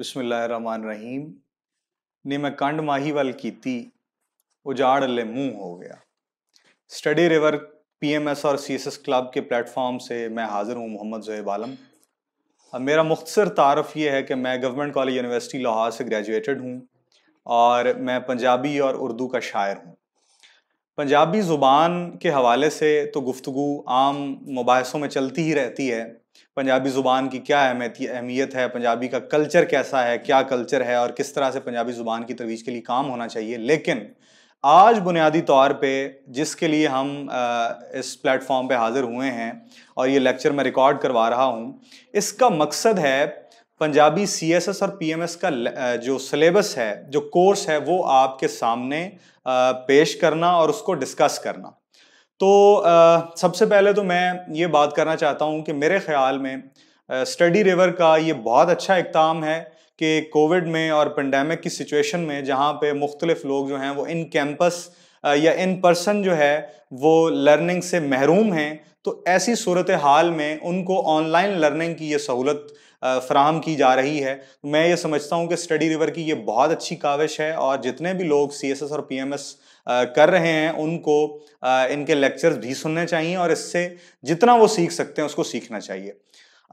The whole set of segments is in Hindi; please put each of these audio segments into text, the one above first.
ਬਿਸਮਿਲ੍ਲਾਹਿਰ रहीम ने मैं कंड ਮਾਹੀ की थी उजाड़ ले मुंह हो गया स्टडी रिवर पीएमएस और सीएसएस क्लब के प्लेटफॉर्म से मैं हाजिर हूँ मोहम्मद जोहेब आलम अब मेरा मुख्तर तारफ़ ये है कि मैं गवर्नमेंट कॉलेज यूनिवर्सिटी लाहौर से ग्रेजुएटेड हूँ और मैं पंजाबी और उर्दू का शायर हूँ पंजाबी ज़ुबान के हवाले से तो गुफ्तु आम मुबासों में चलती ही रहती है पंजाबी ज़ुबान की क्या अहमियत अहमियत है पंजाबी का कल्चर कैसा है क्या कल्चर है और किस तरह से पंजाबी ज़ुबान की तरवीज़ के लिए काम होना चाहिए लेकिन आज बुनियादी तौर पे जिसके लिए हम इस प्लेटफॉर्म पे हाज़िर हुए हैं और ये लेक्चर मैं रिकॉर्ड करवा रहा हूँ इसका मकसद है पंजाबी सी एस एस और पी एम एस का जो सिलेबस है जो कोर्स है वो आपके सामने पेश करना और उसको डिस्कस करना तो आ, सबसे पहले तो मैं ये बात करना चाहता हूँ कि मेरे ख्याल में स्टडी रिवर का ये बहुत अच्छा इकदाम है कि कोविड में और पेंडेमिक की सिचुएशन में जहाँ पे मुख्तलिफ लोग जो हैं वो इन कैंपस या इन पर्सन जो है वो लर्निंग से महरूम हैं तो ऐसी सूरत हाल में उनको ऑनलाइन लर्निंग की ये सहूलत फ्राहम की जा रही है मैं ये समझता हूँ कि स्टडी रिवर की ये बहुत अच्छी काविश है और जितने भी लोग सी एस एस और पी एम एस कर रहे हैं उनको इनके लेक्चर्स भी सुनने चाहिए और इससे जितना वो सीख सकते हैं उसको सीखना चाहिए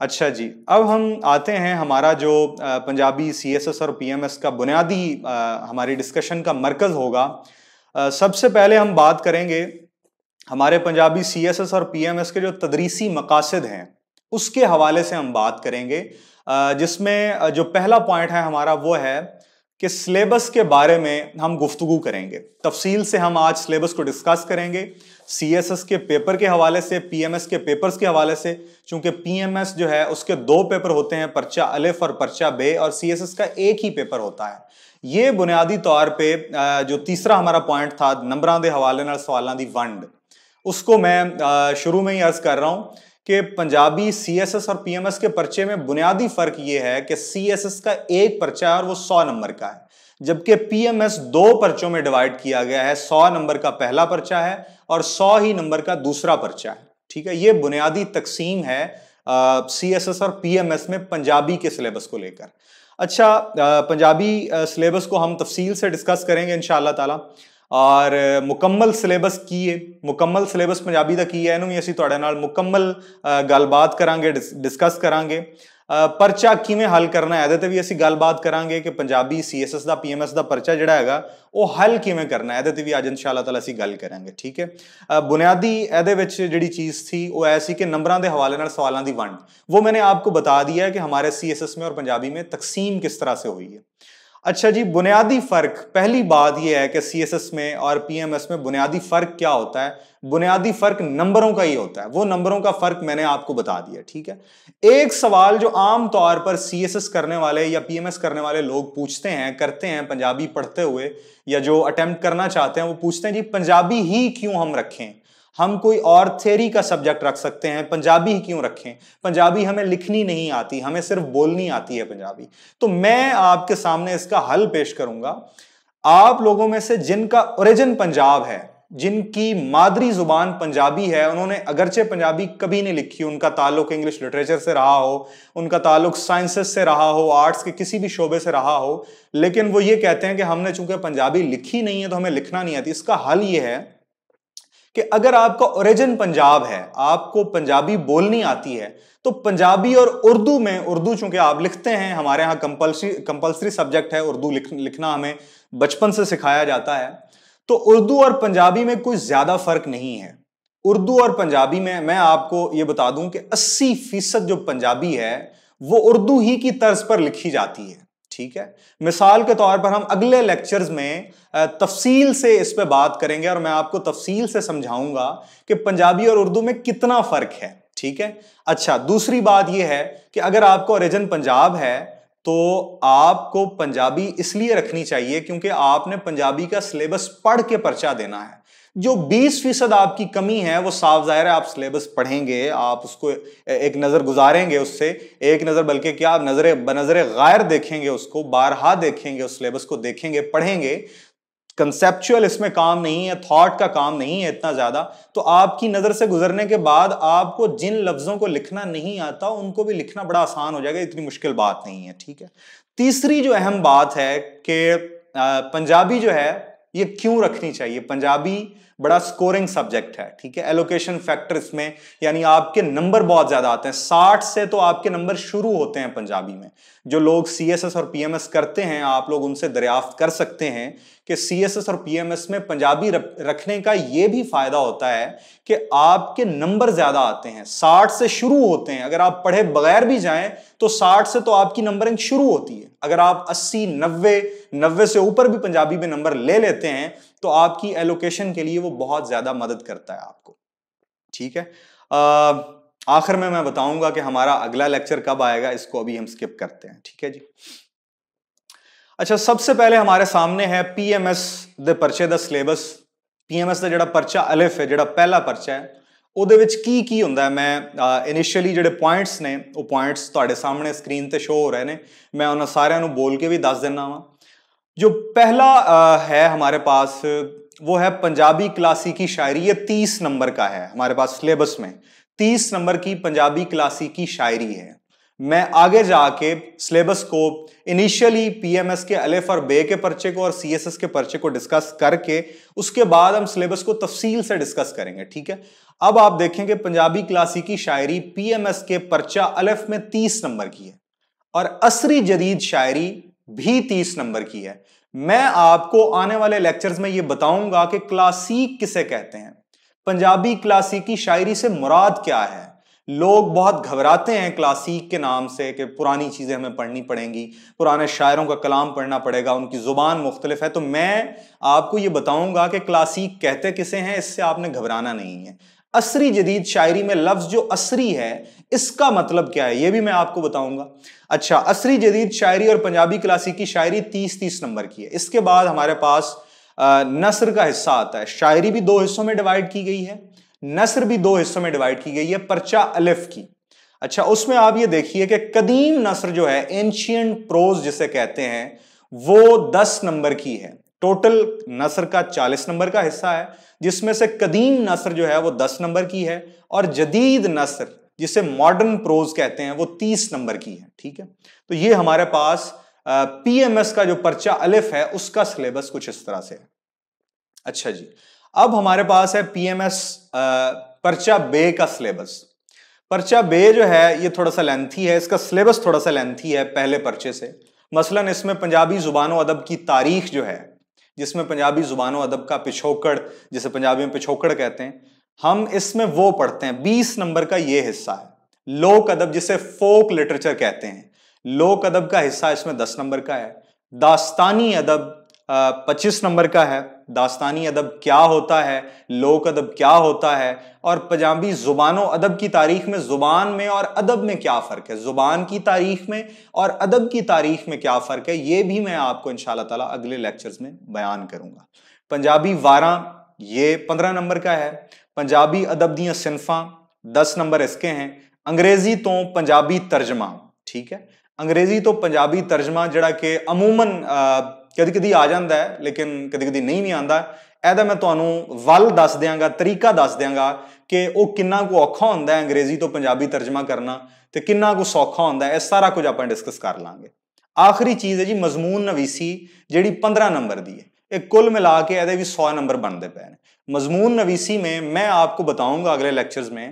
अच्छा जी अब हम आते हैं हमारा जो पंजाबी सी एस एस और पी एम एस का बुनियादी हमारी डिस्कशन का मरकज़ होगा सबसे पहले हम बात करेंगे हमारे पंजाबी सी एस एस और पी एम एस के जो तदरीसी मकासद हैं उसके हवाले से हम बात करेंगे जिसमें जो पहला पॉइंट है हमारा वो है कि सिलेबस के बारे में हम गुफ्तु करेंगे तफसील से हम आज सिलेबस को डिस्कस करेंगे सी एस एस के पेपर के हवाले से पी एम एस के पेपर्स के हवाले से चूंकि पी एम एस जो है उसके दो पेपर होते हैं पर्चा अलिफ और पर्चा बे और सी एस एस का एक ही पेपर होता है ये बुनियादी तौर पे जो तीसरा हमारा पॉइंट था नंबर के हवाले न सवालों की वंड उसको मैं शुरू में ही अर्ज कर रहा हूँ कि पंजाबी एस और पीएमएस के पर्चे में बुनियादी फर्क यह है कि एस का एक पर्चा है और वो सौ नंबर का है जबकि पीएमएस दो पर्चों में डिवाइड किया गया है सौ नंबर का पहला पर्चा है और सौ ही नंबर का दूसरा पर्चा है ठीक है ये बुनियादी तकसीम है सी एस एस और पी एम एस में पंजाबी के सिलेबस को लेकर अच्छा आ, पंजाबी सिलेबस को हम तफसील से डिस्कस करेंगे इन ताला ਔਰ ਮੁਕੰਮਲ ਸਿਲੇਬਸ ਕੀ ਹੈ ਮੁਕੰਮਲ ਸਿਲੇਬਸ ਪੰਜਾਬੀ ਦਾ ਕੀ ਹੈ ਇਹਨੂੰ ਵੀ ਅਸੀਂ ਤੁਹਾਡੇ ਨਾਲ ਮੁਕੰਮਲ ਗੱਲਬਾਤ ਕਰਾਂਗੇ ਡਿਸਕਸ ਕਰਾਂਗੇ ਪਰਚਾ ਕਿਵੇਂ ਹੱਲ ਕਰਨਾ ਹੈ ਇਹਦੇ ਤੇ ਵੀ ਅਸੀਂ ਗੱਲਬਾਤ ਕਰਾਂਗੇ ਕਿ ਪੰਜਾਬੀ ਸੀਐਸਐਸ ਦਾ ਪੀਐਮਐਸ ਦਾ ਪਰਚਾ ਜਿਹੜਾ ਹੈਗਾ ਉਹ ਹੱਲ ਕਿਵੇਂ ਕਰਨਾ ਹੈ ਇਹਦੇ ਤੇ ਵੀ ਅੱਜ ਇਨਸ਼ਾਅੱਲਾ ਤਾਲਾ ਅਸੀਂ ਗੱਲ ਕਰਾਂਗੇ ਠੀਕ ਹੈ ਬੁਨਿਆਦੀ ਇਹਦੇ ਵਿੱਚ ਜਿਹੜੀ ਚੀਜ਼ ਸੀ ਉਹ ਐ ਸੀ ਕਿ ਨੰਬਰਾਂ ਦੇ ਹਵਾਲੇ ਨਾਲ ਸਵਾਲਾਂ ਦੀ ਵੰਡ ਉਹ ਮੈਨੇ ਆਪਕੋ ਬਤਾ ਦਿਆ ਹੈ ਕਿ ਹਮਾਰੇ ਸੀਐਸਐਸ ਮੇਂ ਔਰ ਪੰਜਾਬੀ ਮੇਂ ਤਕਸੀਮ ਕਿਸ ਤਰ੍ਹਾਂ ਸੇ ਹੋਈ ਹੈ अच्छा जी बुनियादी फ़र्क पहली बात यह है कि एस में और पीएमएस में बुनियादी फ़र्क क्या होता है बुनियादी फ़र्क नंबरों का ही होता है वो नंबरों का फ़र्क मैंने आपको बता दिया ठीक है एक सवाल जो आम तौर पर एस करने वाले या पीएमएस करने वाले लोग पूछते हैं करते हैं पंजाबी पढ़ते हुए या जो अटैम्प्ट करना चाहते हैं वो पूछते हैं जी पंजाबी ही क्यों हम रखें हम कोई और थेरी का सब्जेक्ट रख सकते हैं पंजाबी ही क्यों रखें पंजाबी हमें लिखनी नहीं आती हमें सिर्फ बोलनी आती है पंजाबी तो मैं आपके सामने इसका हल पेश करूंगा आप लोगों में से जिनका ओरिजिन पंजाब है जिनकी मादरी जुबान पंजाबी है उन्होंने अगरचे पंजाबी कभी नहीं लिखी उनका ताल्लुक इंग्लिश लिटरेचर से रहा हो उनका ताल्लुक साइंसेस से रहा हो आर्ट्स के किसी भी शोबे से रहा हो लेकिन वो ये कहते हैं कि हमने चूंकि पंजाबी लिखी नहीं है तो हमें लिखना नहीं आती इसका हल ये है कि अगर आपका ओरिजिन पंजाब है आपको पंजाबी बोलनी आती है तो पंजाबी और उर्दू में उर्दू चूंकि आप लिखते हैं हमारे यहाँ कंपल्सरी कंपल्सरी सब्जेक्ट है उर्दू लिख, लिखना हमें बचपन से सिखाया जाता है तो उर्दू और पंजाबी में कुछ ज़्यादा फ़र्क नहीं है उर्दू और पंजाबी में मैं आपको ये बता दूं कि 80 फीसद जो पंजाबी है वो उर्दू ही की तर्ज पर लिखी जाती है ठीक है मिसाल के तौर पर हम अगले लेक्चर्स में तफसील से इस पर बात करेंगे और मैं आपको तफसील से समझाऊंगा कि पंजाबी और उर्दू में कितना फ़र्क है ठीक है अच्छा दूसरी बात यह है कि अगर आपका ओरिजिन पंजाब है तो आपको पंजाबी इसलिए रखनी चाहिए क्योंकि आपने पंजाबी का सिलेबस पढ़ के पर्चा देना है जो 20 फीसद आपकी कमी है वो साफ जाहिर है आप सिलेबस पढ़ेंगे आप उसको एक नज़र गुजारेंगे उससे एक नज़र बल्कि क्या आप नज़र बनज़र गैर देखेंगे उसको बारहा देखेंगे उस सिलेबस को देखेंगे पढ़ेंगे कंसेप्चुअल इसमें काम नहीं है थॉट का काम नहीं है इतना ज़्यादा तो आपकी नज़र से गुजरने के बाद आपको जिन लफ्ज़ों को लिखना नहीं आता उनको भी लिखना बड़ा आसान हो जाएगा इतनी मुश्किल बात नहीं है ठीक है तीसरी जो अहम बात है कि पंजाबी जो है ये क्यों रखनी चाहिए पंजाबी बड़ा स्कोरिंग सब्जेक्ट है ठीक है एलोकेशन फैक्टर इसमें यानी आपके नंबर बहुत ज्यादा आते हैं साठ से तो आपके नंबर शुरू होते हैं पंजाबी में जो लोग सी और पी करते हैं आप लोग उनसे दरियाफ्त कर सकते हैं कि सी और पी में पंजाबी रखने का ये भी फायदा होता है कि आपके नंबर ज्यादा आते हैं साठ से शुरू होते हैं अगर आप पढ़े बगैर भी जाएं तो 60 से तो आपकी नंबरिंग शुरू होती है अगर आप 80 90 90 से ऊपर भी पंजाबी में नंबर ले लेते हैं तो आपकी एलोकेशन के लिए वो बहुत ज़्यादा मदद करता है आपको ठीक है आखिर में मैं बताऊंगा कि हमारा अगला लेक्चर कब आएगा इसको अभी हम स्किप करते हैं ठीक है जी अच्छा सबसे पहले हमारे सामने है पीएमएस द परचे द सिलेबस पीएमएस का जो ਜਿਹੜਾ अलिफ है जो पहला ਪਹਿਲਾ है ਉਹਦੇ ਵਿੱਚ ਕੀ ਕੀ ਹੁੰਦਾ ਮੈਂ ਇਨੀਸ਼ੀਅਲੀ ਜਿਹੜੇ ਪੁਆਇੰਟਸ ਨੇ ਉਹ ਪੁਆਇੰਟਸ ਤੁਹਾਡੇ ਸਾਹਮਣੇ ਸਕਰੀਨ ਤੇ ਸ਼ੋ ਹੋ ਰਹੇ ਨੇ ਮੈਂ ਉਹਨਾਂ ਸਾਰਿਆਂ ਨੂੰ ਬੋਲ ਕੇ ਵੀ ਦੱਸ ਦਿੰਨਾ ਵਾਂ ਜੋ ਪਹਿਲਾ ਹੈ ਹਮਾਰੇ ਪਾਸ ਉਹ ਹੈ ਪੰਜਾਬੀ ਕਲਾਸਿਕੀ ਸ਼ਾਇਰੀ ये 30 ਨੰਬਰ ਦਾ ਹੈ ਹਮਾਰੇ ਪਾਸ ਸਿਲੇਬਸ में 30 ਨੰਬਰ की ਪੰਜਾਬੀ ਕਲਾਸਿਕੀ ਸ਼ਾਇਰੀ ਹੈ मैं आगे जाके सिलेबस को इनिशियली पीएमएस के अलेफ और बे के पर्चे को और सीएसएस के पर्चे को डिस्कस करके उसके बाद हम सिलेबस को तफसील से डिस्कस करेंगे ठीक है अब आप देखेंगे पंजाबी क्लासिकी शायरी पीएमएस के पर्चा अलेफ में तीस नंबर की है और असरी जदीद शायरी भी तीस नंबर की है मैं आपको आने वाले लेक्चर्स में ये बताऊंगा कि क्लासिक किसे कहते हैं पंजाबी क्लासिकी शायरी से मुराद क्या है लोग बहुत घबराते हैं क्लासिक के नाम से कि पुरानी चीज़ें हमें पढ़नी पड़ेंगी पुराने शायरों का कलाम पढ़ना पड़ेगा उनकी ज़ुबान मुख्तलिफ है तो मैं आपको ये बताऊंगा कि क्लासिक कहते किसे हैं इससे आपने घबराना नहीं है असरी जदीद शायरी में लफ्ज़ जो असरी है इसका मतलब क्या है ये भी मैं आपको बताऊंगा अच्छा असरी जदीद शायरी और पंजाबी क्लासिक की शायरी तीस तीस नंबर की है इसके बाद हमारे पास नसर का हिस्सा आता है शायरी भी दो हिस्सों में डिवाइड की गई है नसर भी दो हिस्सों में डिवाइड की गई है परचा अलिफ की अच्छा उसमें आप ये देखिए कि कदीम नसर जो है एंशियंट प्रोज जिसे कहते हैं वो दस नंबर की है टोटल नसर का चालीस नंबर का हिस्सा है जिसमें से कदीम नसर जो है वो दस नंबर की है और जदीद नसर जिसे मॉडर्न प्रोज कहते हैं वो तीस नंबर की है ठीक है तो ये हमारे पास पीएमएस का जो पर्चा अलिफ है उसका सिलेबस कुछ इस तरह से है अच्छा जी अब हमारे पास है पीएमएस पर्चा बे का सिलेबस पर्चा बे जो है ये थोड़ा सा लेंथी है इसका सिलेबस थोड़ा सा लेंथी है पहले पर्चे से मसलन इसमें पंजाबी जुबान अदब की तारीख जो है जिसमें पंजाबी जुबान अदब का पिछोकड़ जिसे पंजाबी में पिछोकड़ कहते हैं हम इसमें वो पढ़ते हैं बीस नंबर का ये हिस्सा है लोक अदब जिसे फोक लिटरेचर कहते हैं लोक अदब का हिस्सा इसमें दस नंबर का है दास्तानी अदब पच्चीस नंबर का है दास्तानी अदब क्या होता है लोक अदब क्या होता है और पंजाबी ज़ुबान अदब की तारीख में ज़ुबान में और अदब में क्या फ़र्क है ज़ुबान की तारीख में और अदब की तारीख में क्या फ़र्क है ये भी मैं आपको इन ताला अगले लेक्चर्स में बयान करूँगा पंजाबी वारा ये पंद्रह नंबर का है पंजाबी अदब दियाँ सिनफा दस नंबर इसके हैं अंग्रेज़ी तो पंजाबी तर्जमा ठीक है अंग्रेज़ी तो पंजाबी तर्जमा जरा कि अमूमन ਕਦੀ ਕਦੀ ਆ ਜਾਂਦਾ ਹੈ ਲੇਕਿਨ ਕਦੀ ਕਦੀ ਨਹੀਂ ਵੀ ਆਂਦਾ ਇਹਦਾ ਮੈਂ ਤੁਹਾਨੂੰ ਵੱਲ ਦੱਸ ਦਿਆਂਗਾ ਤਰੀਕਾ ਦੱਸ ਦਿਆਂਗਾ ਕਿ ਉਹ ਕਿੰਨਾ ਕੁ ਔਖਾ ਹੁੰਦਾ ਹੈ ਅੰਗਰੇਜ਼ੀ ਤੋਂ ਪੰਜਾਬੀ ਤਰਜਮਾ ਕਰਨਾ ਤੇ ਕਿੰਨਾ ਕੁ ਸੌਖਾ ਹੁੰਦਾ ਹੈ ਇਹ ਸਾਰਾ ਕੁਝ ਆਪਾਂ ਡਿਸਕਸ ਕਰ ਲਾਂਗੇ ਆਖਰੀ ਚੀਜ਼ ਹੈ ਜੀ ਮਜ਼ਮੂਨ ਨਵੀਸੀ ਜਿਹੜੀ 15 ਨੰਬਰ ਦੀ ਹੈ ਇਹ ਕੁੱਲ ਮਿਲਾ ਕੇ ਇਹਦੇ ਵੀ 100 ਨੰਬਰ ਬਣਦੇ ਪਏ ਨੇ ਮਜ਼ਮੂਨ ਨਵੀਸੀ ਮੈਂ ਆਪਕੋ ਬਤਾਉਂਗਾ ਅਗਲੇ ਲੈਕਚਰਸ ਮੈਂ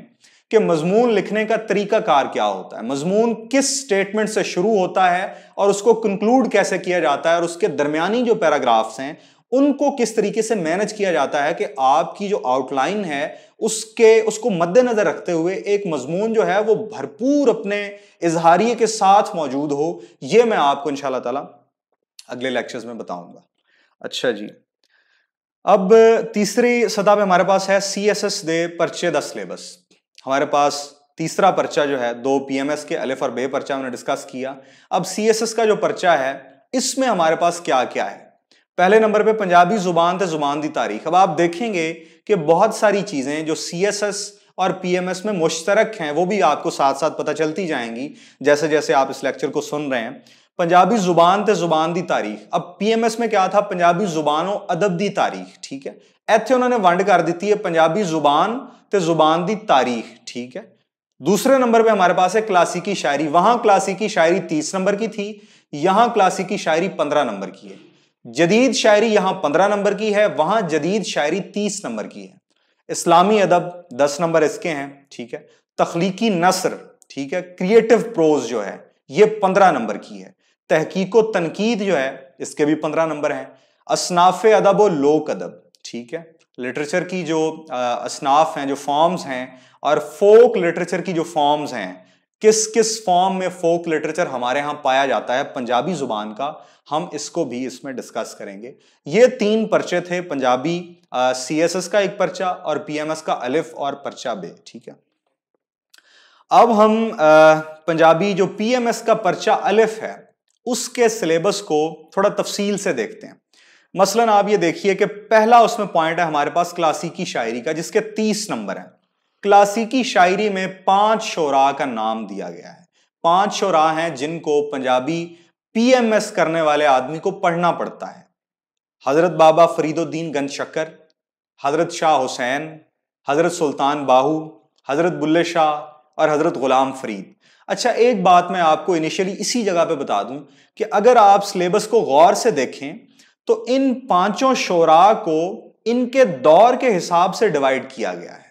कि मजमून लिखने का तरीकाकार क्या होता है मजमून किस स्टेटमेंट से शुरू होता है और उसको कंक्लूड कैसे किया जाता है और उसके दरमियानी जो पैराग्राफ्स हैं उनको किस तरीके से मैनेज किया जाता है कि आपकी जो आउटलाइन है उसके उसको मद्देनजर रखते हुए एक मजमून जो है वो भरपूर अपने इजहारिये के साथ मौजूद हो ये मैं आपको इन ताला अगले लेक्चर्स में बताऊंगा अच्छा जी अब तीसरी सदा पे हमारे पास है सी एस एस दे परचे द सिलेबस हमारे पास तीसरा पर्चा जो है दो पीएमएस के अलिफ और बे पर्चा हमने डिस्कस किया अब सीएसएस का जो पर्चा है इसमें हमारे पास क्या क्या है पहले नंबर पे पंजाबी जुबान तो जुबान की तारीख अब आप देखेंगे कि बहुत सारी चीज़ें जो सी एस एस और पीएमएस में मुश्तरक हैं वो भी आपको साथ साथ पता चलती जाएंगी जैसे जैसे आप इस लेक्चर को सुन रहे हैं पंजाबी जुबान तो जुबान की तारीख अब पीएमएस में क्या था पंजाबी जुबान अदब की तारीख ठीक है इतने उन्होंने वंड कर दी है पंजाबी जुबान तो जुबान की तारीख ठीक है दूसरे नंबर पर हमारे पास है क्लासिकी शायरी वहां क्लासिकी शायरी तीस नंबर की थी यहां क्लासिकी शायरी पंद्रह नंबर की है जदीद शायरी यहां पंद्रह नंबर की है वहां जदीद शायरी तीस नंबर की है इस्लामी अदब दस नंबर इसके हैं ठीक है तख्लीकी नसर ठीक है क्रिएटिव प्रोज जो है ये पंद्रह नंबर की है तहकीको तनकीद जो है इसके भी पंद्रह नंबर हैं असनाफ अदब और लोक अदब ठीक है लिटरेचर की जो असनाफ हैं जो फॉर्म्स हैं और फोक लिटरेचर की जो फॉर्म्स हैं किस किस फॉर्म में फोक लिटरेचर हमारे यहाँ पाया जाता है पंजाबी जुबान का हम इसको भी इसमें डिस्कस करेंगे ये तीन पर्चे थे पंजाबी सी एस एस का एक पर्चा और पी एम एस का अलिफ और पर्चा बे ठीक है अब हम आ, पंजाबी जो पी एम एस का पर्चा अलिफ है उसके सिलेबस को थोड़ा तफसील से देखते हैं मसलन आप ये देखिए कि पहला उसमें पॉइंट है हमारे पास क्लासिकी शायरी का जिसके तीस नंबर हैं क्लासिकी शायरी में पांच शोरा का नाम दिया गया है पांच शोरा हैं जिनको पंजाबी पीएमएस करने वाले आदमी को पढ़ना पड़ता है हजरत बाबा फरीदुद्दीन गंज शक्कर हजरत शाह हुसैन हजरत सुल्तान बाहू हजरत बुल्ले शाह और हजरत गुलाम फरीद अच्छा एक बात मैं आपको इनिशियली इसी जगह पे बता दूं कि अगर आप सिलेबस को गौर से देखें तो इन पांचों शोरा को इनके दौर के हिसाब से डिवाइड किया गया है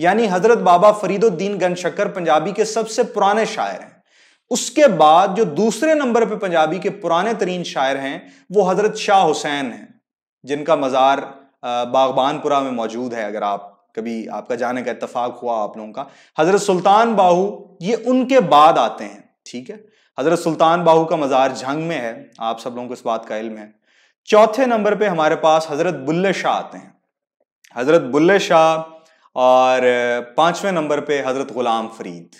यानी हजरत बाबा फरीदुद्दीन शक्कर पंजाबी के सबसे पुराने शायर हैं उसके बाद जो दूसरे नंबर पे पंजाबी के पुराने तरीन शायर हैं वो हजरत शाह हुसैन हैं जिनका मज़ार बागबानपुरा में मौजूद है अगर आप कभी आपका जाने का इतफाक हुआ आप लोगों का हजरत सुल्तान बाहू ये उनके बाद आते हैं ठीक है हजरत सुल्तान बाहू का मज़ार झंग में है आप सब लोगों को इस बात का इल्म है चौथे नंबर पे हमारे पास हजरत बुल्ले शाह आते हैं हजरत बुल्ले शाह और पांचवें नंबर पे हजरत गुलाम फरीद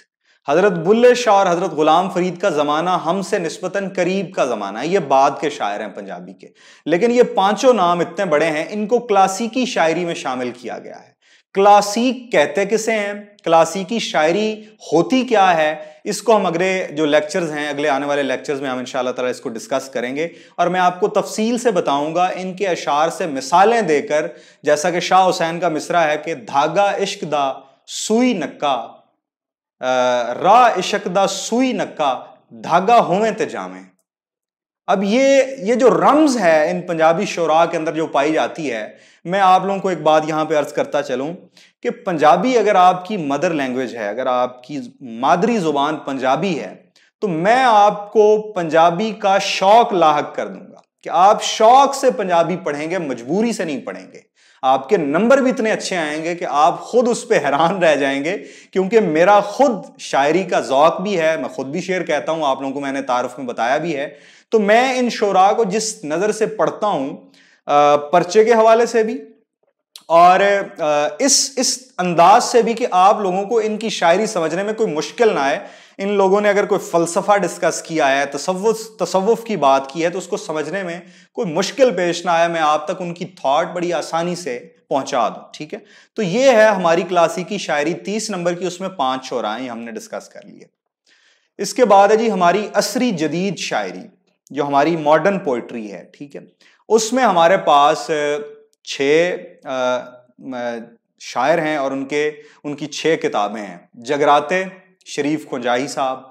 हजरत बुल्ले शाह और हजरत गुलाम फरीद का ज़माना हमसे नस्बता करीब का ज़माना है ये बाद के शायर हैं पंजाबी के लेकिन ये पांचों नाम इतने बड़े हैं इनको क्लासिकी शायरी में शामिल किया गया है क्लासिक कहते किसे हैं क्लासिकी शायरी होती क्या है इसको हम अगले जो लेक्चर्स हैं अगले आने वाले लेक्चर्स में हम इन ताला इसको डिस्कस करेंगे और मैं आपको तफसील से बताऊंगा इनके अशार से मिसालें देकर जैसा कि शाह हुसैन का मिसरा है कि धागा इश्क दा सुई नक्का रा इश्क दा सुई नक्का धागा होवें ते जामे अब ये ये जो रम्स है इन पंजाबी शोरा के अंदर जो पाई जाती है मैं आप लोगों को एक बात यहाँ पे अर्ज करता चलूँ कि पंजाबी अगर आपकी मदर लैंग्वेज है अगर आपकी मादरी जुबान पंजाबी है तो मैं आपको पंजाबी का शौक लाक कर दूंगा कि आप शौक से पंजाबी पढ़ेंगे मजबूरी से नहीं पढ़ेंगे आपके नंबर भी इतने अच्छे आएंगे कि आप खुद उस पर हैरान रह जाएंगे क्योंकि मेरा खुद शायरी का ज़ौक भी है मैं खुद भी शेयर कहता हूँ आप लोगों को मैंने तारफ़ में बताया भी है तो मैं इन शुरा को जिस नज़र से पढ़ता हूँ पर्चे के हवाले से भी और इस इस अंदाज से भी कि आप लोगों को इनकी शायरी समझने में कोई मुश्किल ना आए इन लोगों ने अगर कोई फ़लसफ़ा डिस्कस किया है तसवुस तसवुफ़ की बात की है तो उसको समझने में कोई मुश्किल पेश ना आए मैं आप तक उनकी थॉट बड़ी आसानी से पहुंचा दूँ ठीक है तो ये है हमारी क्लासी की शायरी तीस नंबर की उसमें पाँच शोराएँ हमने डिस्कस कर लिए इसके बाद है जी हमारी असरी जदीद शायरी जो हमारी मॉडर्न पोइट्री है ठीक है उसमें हमारे पास छ शायर हैं और उनके उनकी छः किताबें हैं जगराते शरीफ खुंजाही साहब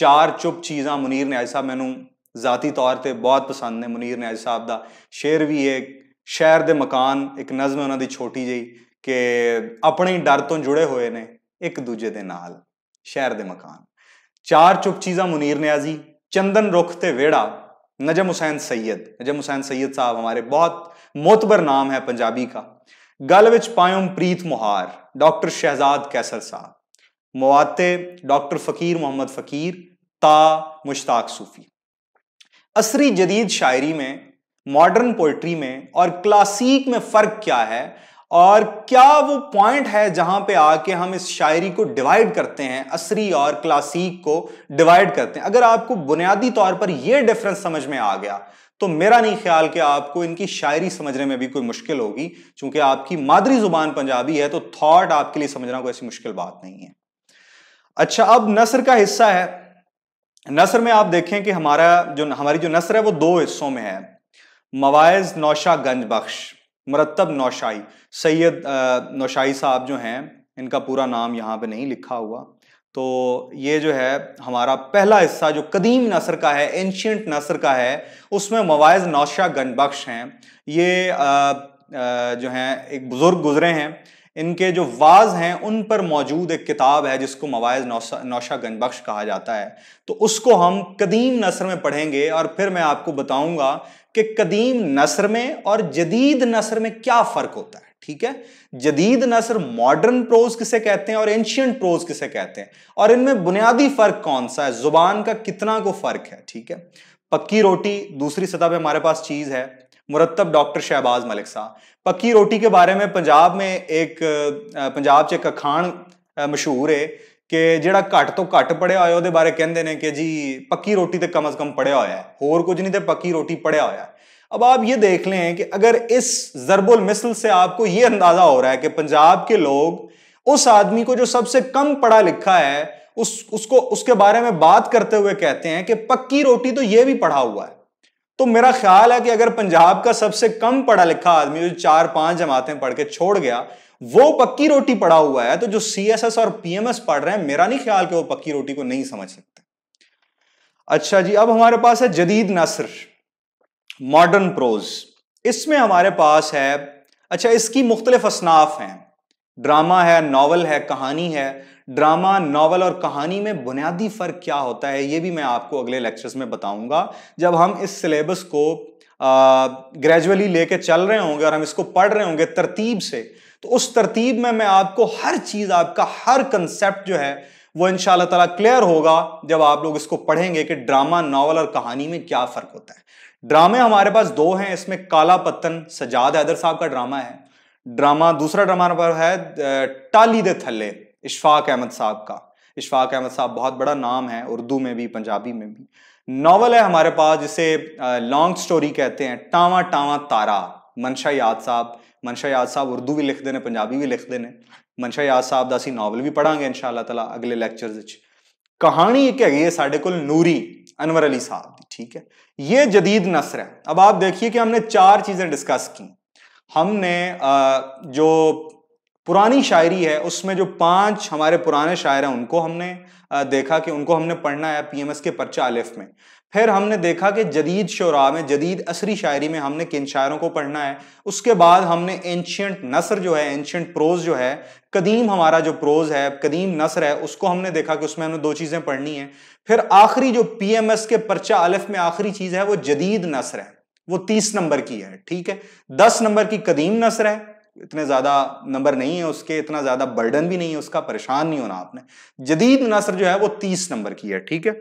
चार चुप चीज़ा मुनीर न्याज साहब मैं जाती तौर पर बहुत पसंद है मुनीर न्याज साहब का शेर भी एक शहर के मकान एक नज़म उन्होंने छोटी जी के अपने ही डर तो जुड़े हुए ने एक दूजे के नाल शहर के मकान चार चुप चीज़ा मुनीर न्याजी चंदन रुख तो वेड़ा नजम हुसैन सैयद नजम हुसैन सैयद साहब हमारे बहुत मोतबर नाम है पंजाबी का गल विच पायुम प्रीत मुहार डॉक्टर शहजाद कैसर साहब मवाते डॉक्टर फ़कीर मोहम्मद फ़कीर ता मुश्ताक सूफ़ी असरी जदीद शायरी में मॉडर्न पोइट्री में और क्लासिक में फ़र्क क्या है और क्या वो पॉइंट है जहां पे आके हम इस शायरी को डिवाइड करते हैं असरी और क्लासिक को डिवाइड करते हैं अगर आपको बुनियादी तौर पर यह डिफरेंस समझ में आ गया तो मेरा नहीं ख्याल कि आपको इनकी शायरी समझने में भी कोई मुश्किल होगी क्योंकि आपकी मादरी जुबान पंजाबी है तो थॉट आपके लिए समझना कोई ऐसी मुश्किल बात नहीं है अच्छा अब नसर का हिस्सा है नसर में आप देखें कि हमारा जो हमारी जो नसर है वो दो हिस्सों में है मवायज नौशा गंज बख्श मरतब नौशाई सैयद नौशाई साहब जो हैं इनका पूरा नाम यहाँ पे नहीं लिखा हुआ तो ये जो है हमारा पहला हिस्सा जो कदीम नसर का है एंशियट नसर का है उसमें मवाज़ नौशा गनबख्श हैं ये आ, आ, जो हैं एक बुज़ुर्ग गुजरे हैं इनके जो वाज हैं उन पर मौजूद एक किताब है जिसको मवायज नौशा, नौशा गनबख्श कहा जाता है तो उसको हम कदीम नसर में पढ़ेंगे और फिर मैं आपको बताऊँगा कि कदीम नसर में और जदीद नसर में क्या फ़र्क होता है ठीक है जदीद नसर मॉडर्न प्रोज किसे कहते हैं और एंशियंट प्रोज किसे कहते हैं और इनमें बुनियादी फ़र्क कौन सा है ज़ुबान का कितना को फ़र्क है ठीक है पक्की रोटी दूसरी सतह पर हमारे पास चीज़ है मुरतब डॉक्टर शहबाज मलिक साहब पक्की रोटी के बारे में पंजाब में एक पंजाब से एक अखाण मशहूर है कि जोड़ा घट तो घट पढ़िया ਹੋਇਆ बारे कहें कि जी पक्की रोटी तो कम अज़ कम पढ़िया होया ਪੜਿਆ ਹੋਇਆ ਹੈ ਹੋਰ ਕੁਝ ਨਹੀਂ ਤੇ ਪੱਕੀ है अब आप ये देख लें कि अगर इस जरबुल मिसल से आपको ये अंदाजा हो रहा है कि पंजाब के लोग उस आदमी को जो सबसे कम पढ़ा लिखा है उस उसको उसके बारे में बात करते हुए कहते हैं कि पक्की रोटी तो ये भी पढ़ा हुआ है तो मेरा ख्याल है कि अगर पंजाब का सबसे कम पढ़ा लिखा आदमी जो चार पांच जमातें पढ़ के छोड़ गया वो पक्की रोटी पड़ा हुआ है तो जो सीएसएस और पीएमएस पढ़ रहे हैं मेरा नहीं ख्याल कि वो पक्की रोटी को नहीं समझ सकते अच्छा जी अब हमारे पास है जदीद नसर मॉडर्न प्रोज इसमें हमारे पास है अच्छा इसकी मुख्तलिफ असनाफ हैं ड्रामा है नावल है कहानी है ड्रामा नावल और कहानी में बुनियादी फ़र्क क्या होता है ये भी मैं आपको अगले लेक्चर्स में बताऊंगा जब हम इस सिलेबस को ग्रेजुअली लेके चल रहे होंगे और हम इसको पढ़ रहे होंगे तरतीब से तो उस तरतीब में मैं आपको हर चीज आपका हर कंसेप्ट जो है वो इन तला क्लियर होगा जब आप लोग इसको पढ़ेंगे कि ड्रामा नावल और कहानी में क्या फर्क होता है ड्रामे हमारे पास दो हैं इसमें काला पत्तन सजाद हैदर साहब का ड्रामा है ड्रामा दूसरा ड्रामा पर है टाली दे थल्ले इशफाक अहमद साहब का इशफाक अहमद साहब बहुत बड़ा नाम है उर्दू में भी पंजाबी में भी नावल है हमारे पास जिसे लॉन्ग स्टोरी कहते हैं टावा टावा तारा मनशा याद साहब मनशा याद साहब उर्दू भी लिखते हैं पंजाबी भी लिखते हैं मनशा याद साहब का असं नॉवल भी पढ़ा इन शाला तला अगले लैक्चर कहानी एक हैगी है साढ़े को नूरी अनवर अली साहब की ठीक है ये जदीद नसर है अब आप देखिए कि हमने चार चीज़ें डिस्कस की हमने जो पुरानी शायरी है उसमें जो पांच हमारे पुराने शायर हैं उनको हमने देखा कि उनको हमने पढ़ना है पीएमएस के पर्चा अलिफ में फिर हमने देखा कि जदीद शुरा में जदीद असरी शायरी में हमने किन शायरों को पढ़ना है उसके बाद हमने एंशियंट नसर जो है एंशियंट प्रोज जो है कदीम हमारा जो प्रोज है कदीम नसर है उसको हमने देखा कि उसमें हमने दो चीज़ें पढ़नी है फिर आखिरी जो पीएमएस के पर्चा अलफ में आखिरी चीज़ है वो जदीद नसर है वो तीस नंबर की है ठीक है दस नंबर की कदीम नसर है इतने ज़्यादा नंबर नहीं है उसके इतना ज़्यादा बर्डन भी नहीं है उसका परेशान नहीं होना आपने जदीद नसर जो है वो तीस नंबर की है ठीक है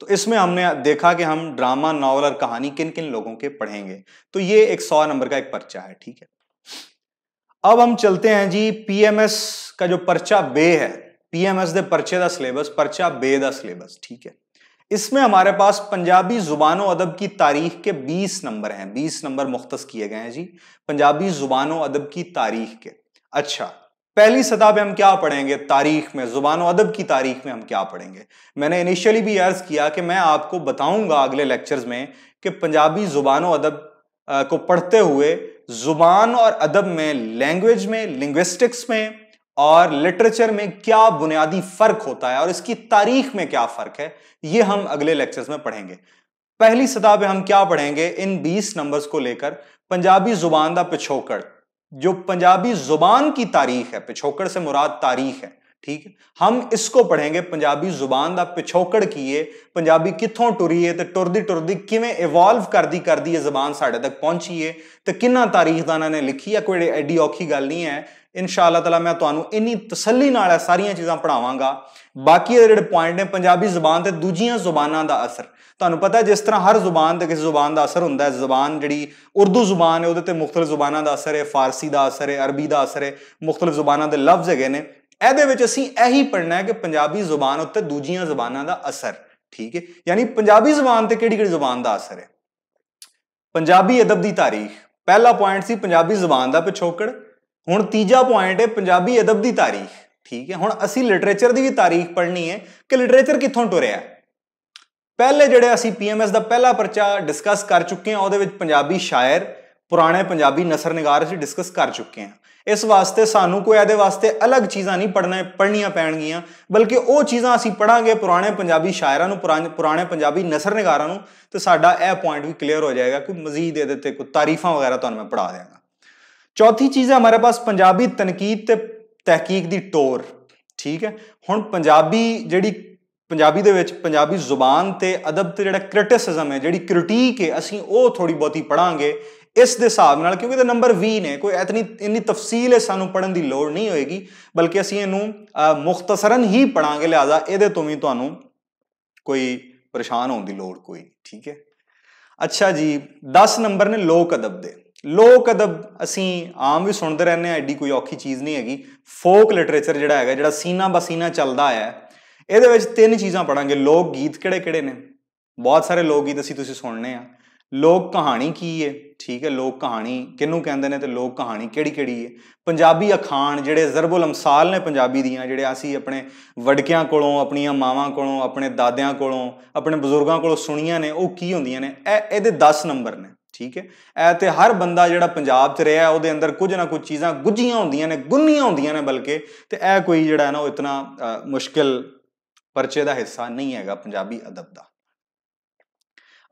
तो इसमें हमने देखा कि हम ड्रामा नावल और कहानी किन किन लोगों के पढ़ेंगे तो ये एक सौ नंबर का एक पर्चा है ठीक है अब हम चलते हैं जी पीएमएस का जो पर्चा बे है पीएमएस दे पर्चे द सिलेबस पर्चा बे द सिलेबस ठीक है इसमें हमारे पास पंजाबी जुबान अदब की तारीख के 20 नंबर हैं 20 नंबर मुख्त किए गए हैं जी पंजाबी जुबान अदब की तारीख के अच्छा पहली सदा में हम क्या पढ़ेंगे तारीख में जुबान अदब की तारीख में हम क्या पढ़ेंगे मैंने इनिशियली भी अर्ज किया कि मैं आपको बताऊंगा अगले लेक्चर्स में कि पंजाबी जुबान अदब को पढ़ते हुए जुबान और अदब में लैंग्वेज में लिंग्विस्टिक्स में और लिटरेचर में क्या बुनियादी फर्क होता है और इसकी तारीख में क्या फर्क है ये हम अगले लेक्चर्स में पढ़ेंगे पहली सदा में हम क्या पढ़ेंगे इन 20 नंबर्स को लेकर पंजाबी जुबान का पिछोकड़ जो पंजाबी जुबान की तारीख है पिछोकड़ से मुराद तारीख है ठीक है हम इसको पढ़ेंगे पंजाबी जुबान का पिछोकड़ किए पंजाबी कितों टुरी है तो टुरदी टुरदी कि इवॉल्व कर दी कर दी जबान साढ़े तक पहुंची है तो कि तारीख दाना ने लिखी है कोई एडी औखी गल नहीं है इन शाला तला मैं तुम्हें इन्नी तसली सारिया चीज़ा पढ़ावगा ਬਾਕੀ ਇਹ ਜਿਹੜੇ ਪੁਆਇੰਟ ਨੇ ਪੰਜਾਬੀ ਜ਼ੁਬਾਨ ਤੇ ਦੂਜੀਆਂ ਜ਼ੁਬਾਨਾਂ ਦਾ ਅਸਰ ਤੁਹਾਨੂੰ ਪਤਾ ਜਿਸ ਤਰ੍ਹਾਂ ਹਰ ਜ਼ੁਬਾਨ ਤੇ ਕਿਸੇ ਜ਼ੁਬਾਨ ਦਾ ਅਸਰ ਹੁੰਦਾ ਹੈ ਜ਼ੁਬਾਨ ਜਿਹੜੀ ਉਰਦੂ ਜ਼ੁਬਾਨ ਹੈ ਉਹਦੇ ਤੇ ਮੁxtਲਫ ਜ਼ੁਬਾਨਾਂ ਦਾ ਅਸਰ ਹੈ ਫਾਰਸੀ ਦਾ ਅਸਰ ਹੈ ਅਰਬੀ ਦਾ ਅਸਰ ਹੈ ਮੁxtਲਫ ਜ਼ੁਬਾਨਾਂ ਦੇ ਲਫ਼ਜ਼ ਹੈਗੇ ਨੇ ਇਹਦੇ ਵਿੱਚ ਅਸੀਂ ਇਹੀ ਪੜਨਾ ਹੈ ਕਿ ਪੰਜਾਬੀ ਜ਼ੁਬਾਨ ਉੱਤੇ ਦੂਜੀਆਂ ਜ਼ੁਬਾਨਾਂ ਦਾ ਅਸਰ ਠੀਕ ਹੈ ਯਾਨੀ ਪੰਜਾਬੀ ਜ਼ੁਬਾਨ ਤੇ ਕਿਹੜੀ ਕਿਹੜੀ ਜ਼ੁਬਾਨ ਦਾ ਅਸਰ ਹੈ ਪੰਜਾਬੀ ਅਦਬ ਦੀ ਤਾਰੀਖ ਪਹਿਲਾ ਪੁਆਇੰਟ ਸੀ ਪੰਜਾਬੀ ਜ਼ੁਬਾਨ ਦਾ ਪਿਛੋਕੜ ਹੁਣ ਤੀਜਾ ਪੁਆਇੰਟ ਹੈ ਪੰਜਾਬੀ ਅਦਬ ਦੀ ਤਾਰੀਖ ਠੀਕ ਹੈ ਹੁਣ ਅਸੀਂ ਲਿਟਰੇਚਰ ਦੀ ਵੀ ਤਾਰੀਖ ਪੜ੍ਹਨੀ ਹੈ ਕਿ ਲਿਟਰੇਚਰ ਕਿੱਥੋਂ ਟੁਰਿਆ ਪਹਿਲੇ ਜਿਹੜੇ ਅਸੀਂ ਪੀਐਮਐਸ ਦਾ ਪਹਿਲਾ ਪਰਚਾ ਡਿਸਕਸ ਕਰ ਚੁੱਕੇ ਹਾਂ ਉਹਦੇ ਵਿੱਚ ਪੰਜਾਬੀ ਸ਼ਾਇਰ ਪੁਰਾਣੇ ਪੰਜਾਬੀ ਨਸਰ ਨਿਗਾਰ ਅਸੀਂ ਡਿਸਕਸ ਕਰ ਚੁੱਕੇ ਹਾਂ ਇਸ ਵਾਸਤੇ ਸਾਨੂੰ ਕੋਈ ਇਹਦੇ ਵਾਸਤੇ ਅਲੱਗ ਚੀਜ਼ਾਂ ਨਹੀਂ ਪੜ੍ਹਨਾ ਪੜਨੀਆਂ ਪੈਣਗੀਆਂ ਬਲਕਿ ਉਹ ਚੀਜ਼ਾਂ ਅਸੀਂ ਪੜਾਂਗੇ ਪੁਰਾਣੇ ਪੰਜਾਬੀ ਸ਼ਾਇਰਾਂ ਨੂੰ ਪੁਰਾਣੇ ਪੰਜਾਬੀ ਨਸਰ ਨਿਗਾਰਾਂ ਨੂੰ ਤੇ ਸਾਡਾ ਇਹ ਪੁਆਇੰਟ ਵੀ ਕਲੀਅਰ ਹੋ ਜਾਏਗਾ ਕਿ ਮਜ਼ੀਦ ਇਹਦੇ ਤੇ ਕੋਈ ਤਾਰੀਫਾਂ ਵਗੈਰਾ ਤੁਹਾਨੂੰ ਮੈਂ ਪੜਾ ਦਿਆਂਗਾ ਚੌਥੀ ਚੀਜ਼ ਹੈ ਸਾਡੇ ਪਾਸ ਪੰਜਾਬੀ ਤਨਕੀਦ ਤੇ ਤਹਿਕੀਕ ਦੀ ਟੋਰ ਠੀਕ ਹੈ ਹੁਣ ਪੰਜਾਬੀ ਜਿਹੜੀ ਪੰਜਾਬੀ ਦੇ ਵਿੱਚ ਪੰਜਾਬੀ ਜ਼ੁਬਾਨ ਤੇ ਅਦਬ ਤੇ ਜਿਹੜਾ ਕ੍ਰਿਟਿਸਿਜ਼ਮ ਹੈ ਜਿਹੜੀ ਕ੍ਰਿਟੀਕ ਹੈ ਅਸੀਂ ਉਹ ਥੋੜੀ ਬਹੁਤੀ ਪੜਾਂਗੇ ਇਸ ਦੇ ਹਿਸਾਬ ਨਾਲ ਕਿਉਂਕਿ ਇਹਦਾ ਨੰਬਰ 20 ਨੇ ਕੋਈ ਇਤਨੀ ਇੰਨੀ ਤਫਸੀਲ ਹੈ ਸਾਨੂੰ ਪੜਨ ਦੀ ਲੋੜ ਨਹੀਂ ਹੋਏਗੀ ਬਲਕਿ ਅਸੀਂ ਇਹਨੂੰ ਮੁਖਤਸਰਨ ਹੀ ਪੜਾਂਗੇ ਲਿਆਦਾ ਇਹਦੇ ਤੋਂ ਵੀ ਤੁਹਾਨੂੰ ਕੋਈ ਪਰੇਸ਼ਾਨ ਹੋਣ ਦੀ ਲੋੜ ਕੋਈ ਠੀਕ ਹੈ ਅੱਛਾ ਜੀ 10 ਨੰਬਰ ਨੇ ਲੋਕ ਅਦਬ ਦੇ ਲੋਕ ਅਦਬ ਅਸੀਂ ਆਮ ਵੀ ਸੁਣਦੇ ਰਹਿੰਦੇ ਆ ਐਡੀ ਕੋਈ ਔਖੀ ਚੀਜ਼ ਨਹੀਂ ਹੈਗੀ ਫੋਕ ਲਿਟਰੇਚਰ ਜਿਹੜਾ ਹੈਗਾ ਜਿਹੜਾ ਸੀਨਾ ਬਸੀਨਾ ਚੱਲਦਾ ਆਇਆ ਇਹਦੇ ਵਿੱਚ ਤਿੰਨ ਚੀਜ਼ਾਂ ਪੜਾਂਗੇ ਲੋਕ ਗੀਤ ਕਿਹੜੇ-ਕਿਹੜੇ ਨੇ ਬਹੁਤ ਸਾਰੇ ਲੋਕ ਗੀਤ ਅਸੀਂ ਤੁਸੀਂ ਸੁਣਨੇ ਆ ਲੋਕ ਕਹਾਣੀ ਕੀ ਹੈ ਠੀਕ ਹੈ ਲੋਕ ਕਹਾਣੀ ਕਿਹਨੂੰ ਕਹਿੰਦੇ ਨੇ ਤੇ ਲੋਕ ਕਹਾਣੀ ਕਿਹੜੀ-ਕਿਹੜੀ ਹੈ ਪੰਜਾਬੀ ਅਖਾਣ ਜਿਹੜੇ ਜ਼ਰਬੁਲ ਅਮਸਾਲ ਨੇ ਪੰਜਾਬੀ ਦੀਆਂ ਜਿਹੜੇ ਅਸੀਂ ਆਪਣੇ ਵਡਕਿਆਂ ਕੋਲੋਂ ਆਪਣੀਆਂ ਮਾਵਾਂ ਕੋਲੋਂ ਆਪਣੇ ਦਾਦਿਆਂ ਕੋਲੋਂ ਆਪਣੇ ਬਜ਼ੁਰਗਾਂ ਕੋਲੋਂ ਸੁਣੀਆਂ ਨੇ ਉਹ ਕੀ ਹੁੰਦੀਆਂ ਨੇ ਇਹ ਇਹਦੇ 10 ਨੰਬਰ ਨੇ ਠੀਕ ਹੈ ਤੇ ਹਰ ਬੰਦਾ ਜਿਹੜਾ ਪੰਜਾਬ 'ਚ ਰਿਹਾ ਉਹਦੇ ਅੰਦਰ ਕੁਝ ਨਾ ਕੁਝ ਚੀਜ਼ਾਂ ਗੁੱਝੀਆਂ ਹੁੰਦੀਆਂ ਨੇ ਗੁੰਨੀਆਂ ਹੁੰਦੀਆਂ ਨੇ ਬਲਕਿ ਤੇ ਇਹ ਕੋਈ ਜਿਹੜਾ ਹੈ ਨਾ ਉਹ ਇਤਨਾ ਮੁਸ਼ਕਿਲ ਪਰਚੇ ਦਾ ਹਿੱਸਾ ਨਹੀਂ ਹੈਗਾ ਪੰਜਾਬੀ ਅਦਬ ਦਾ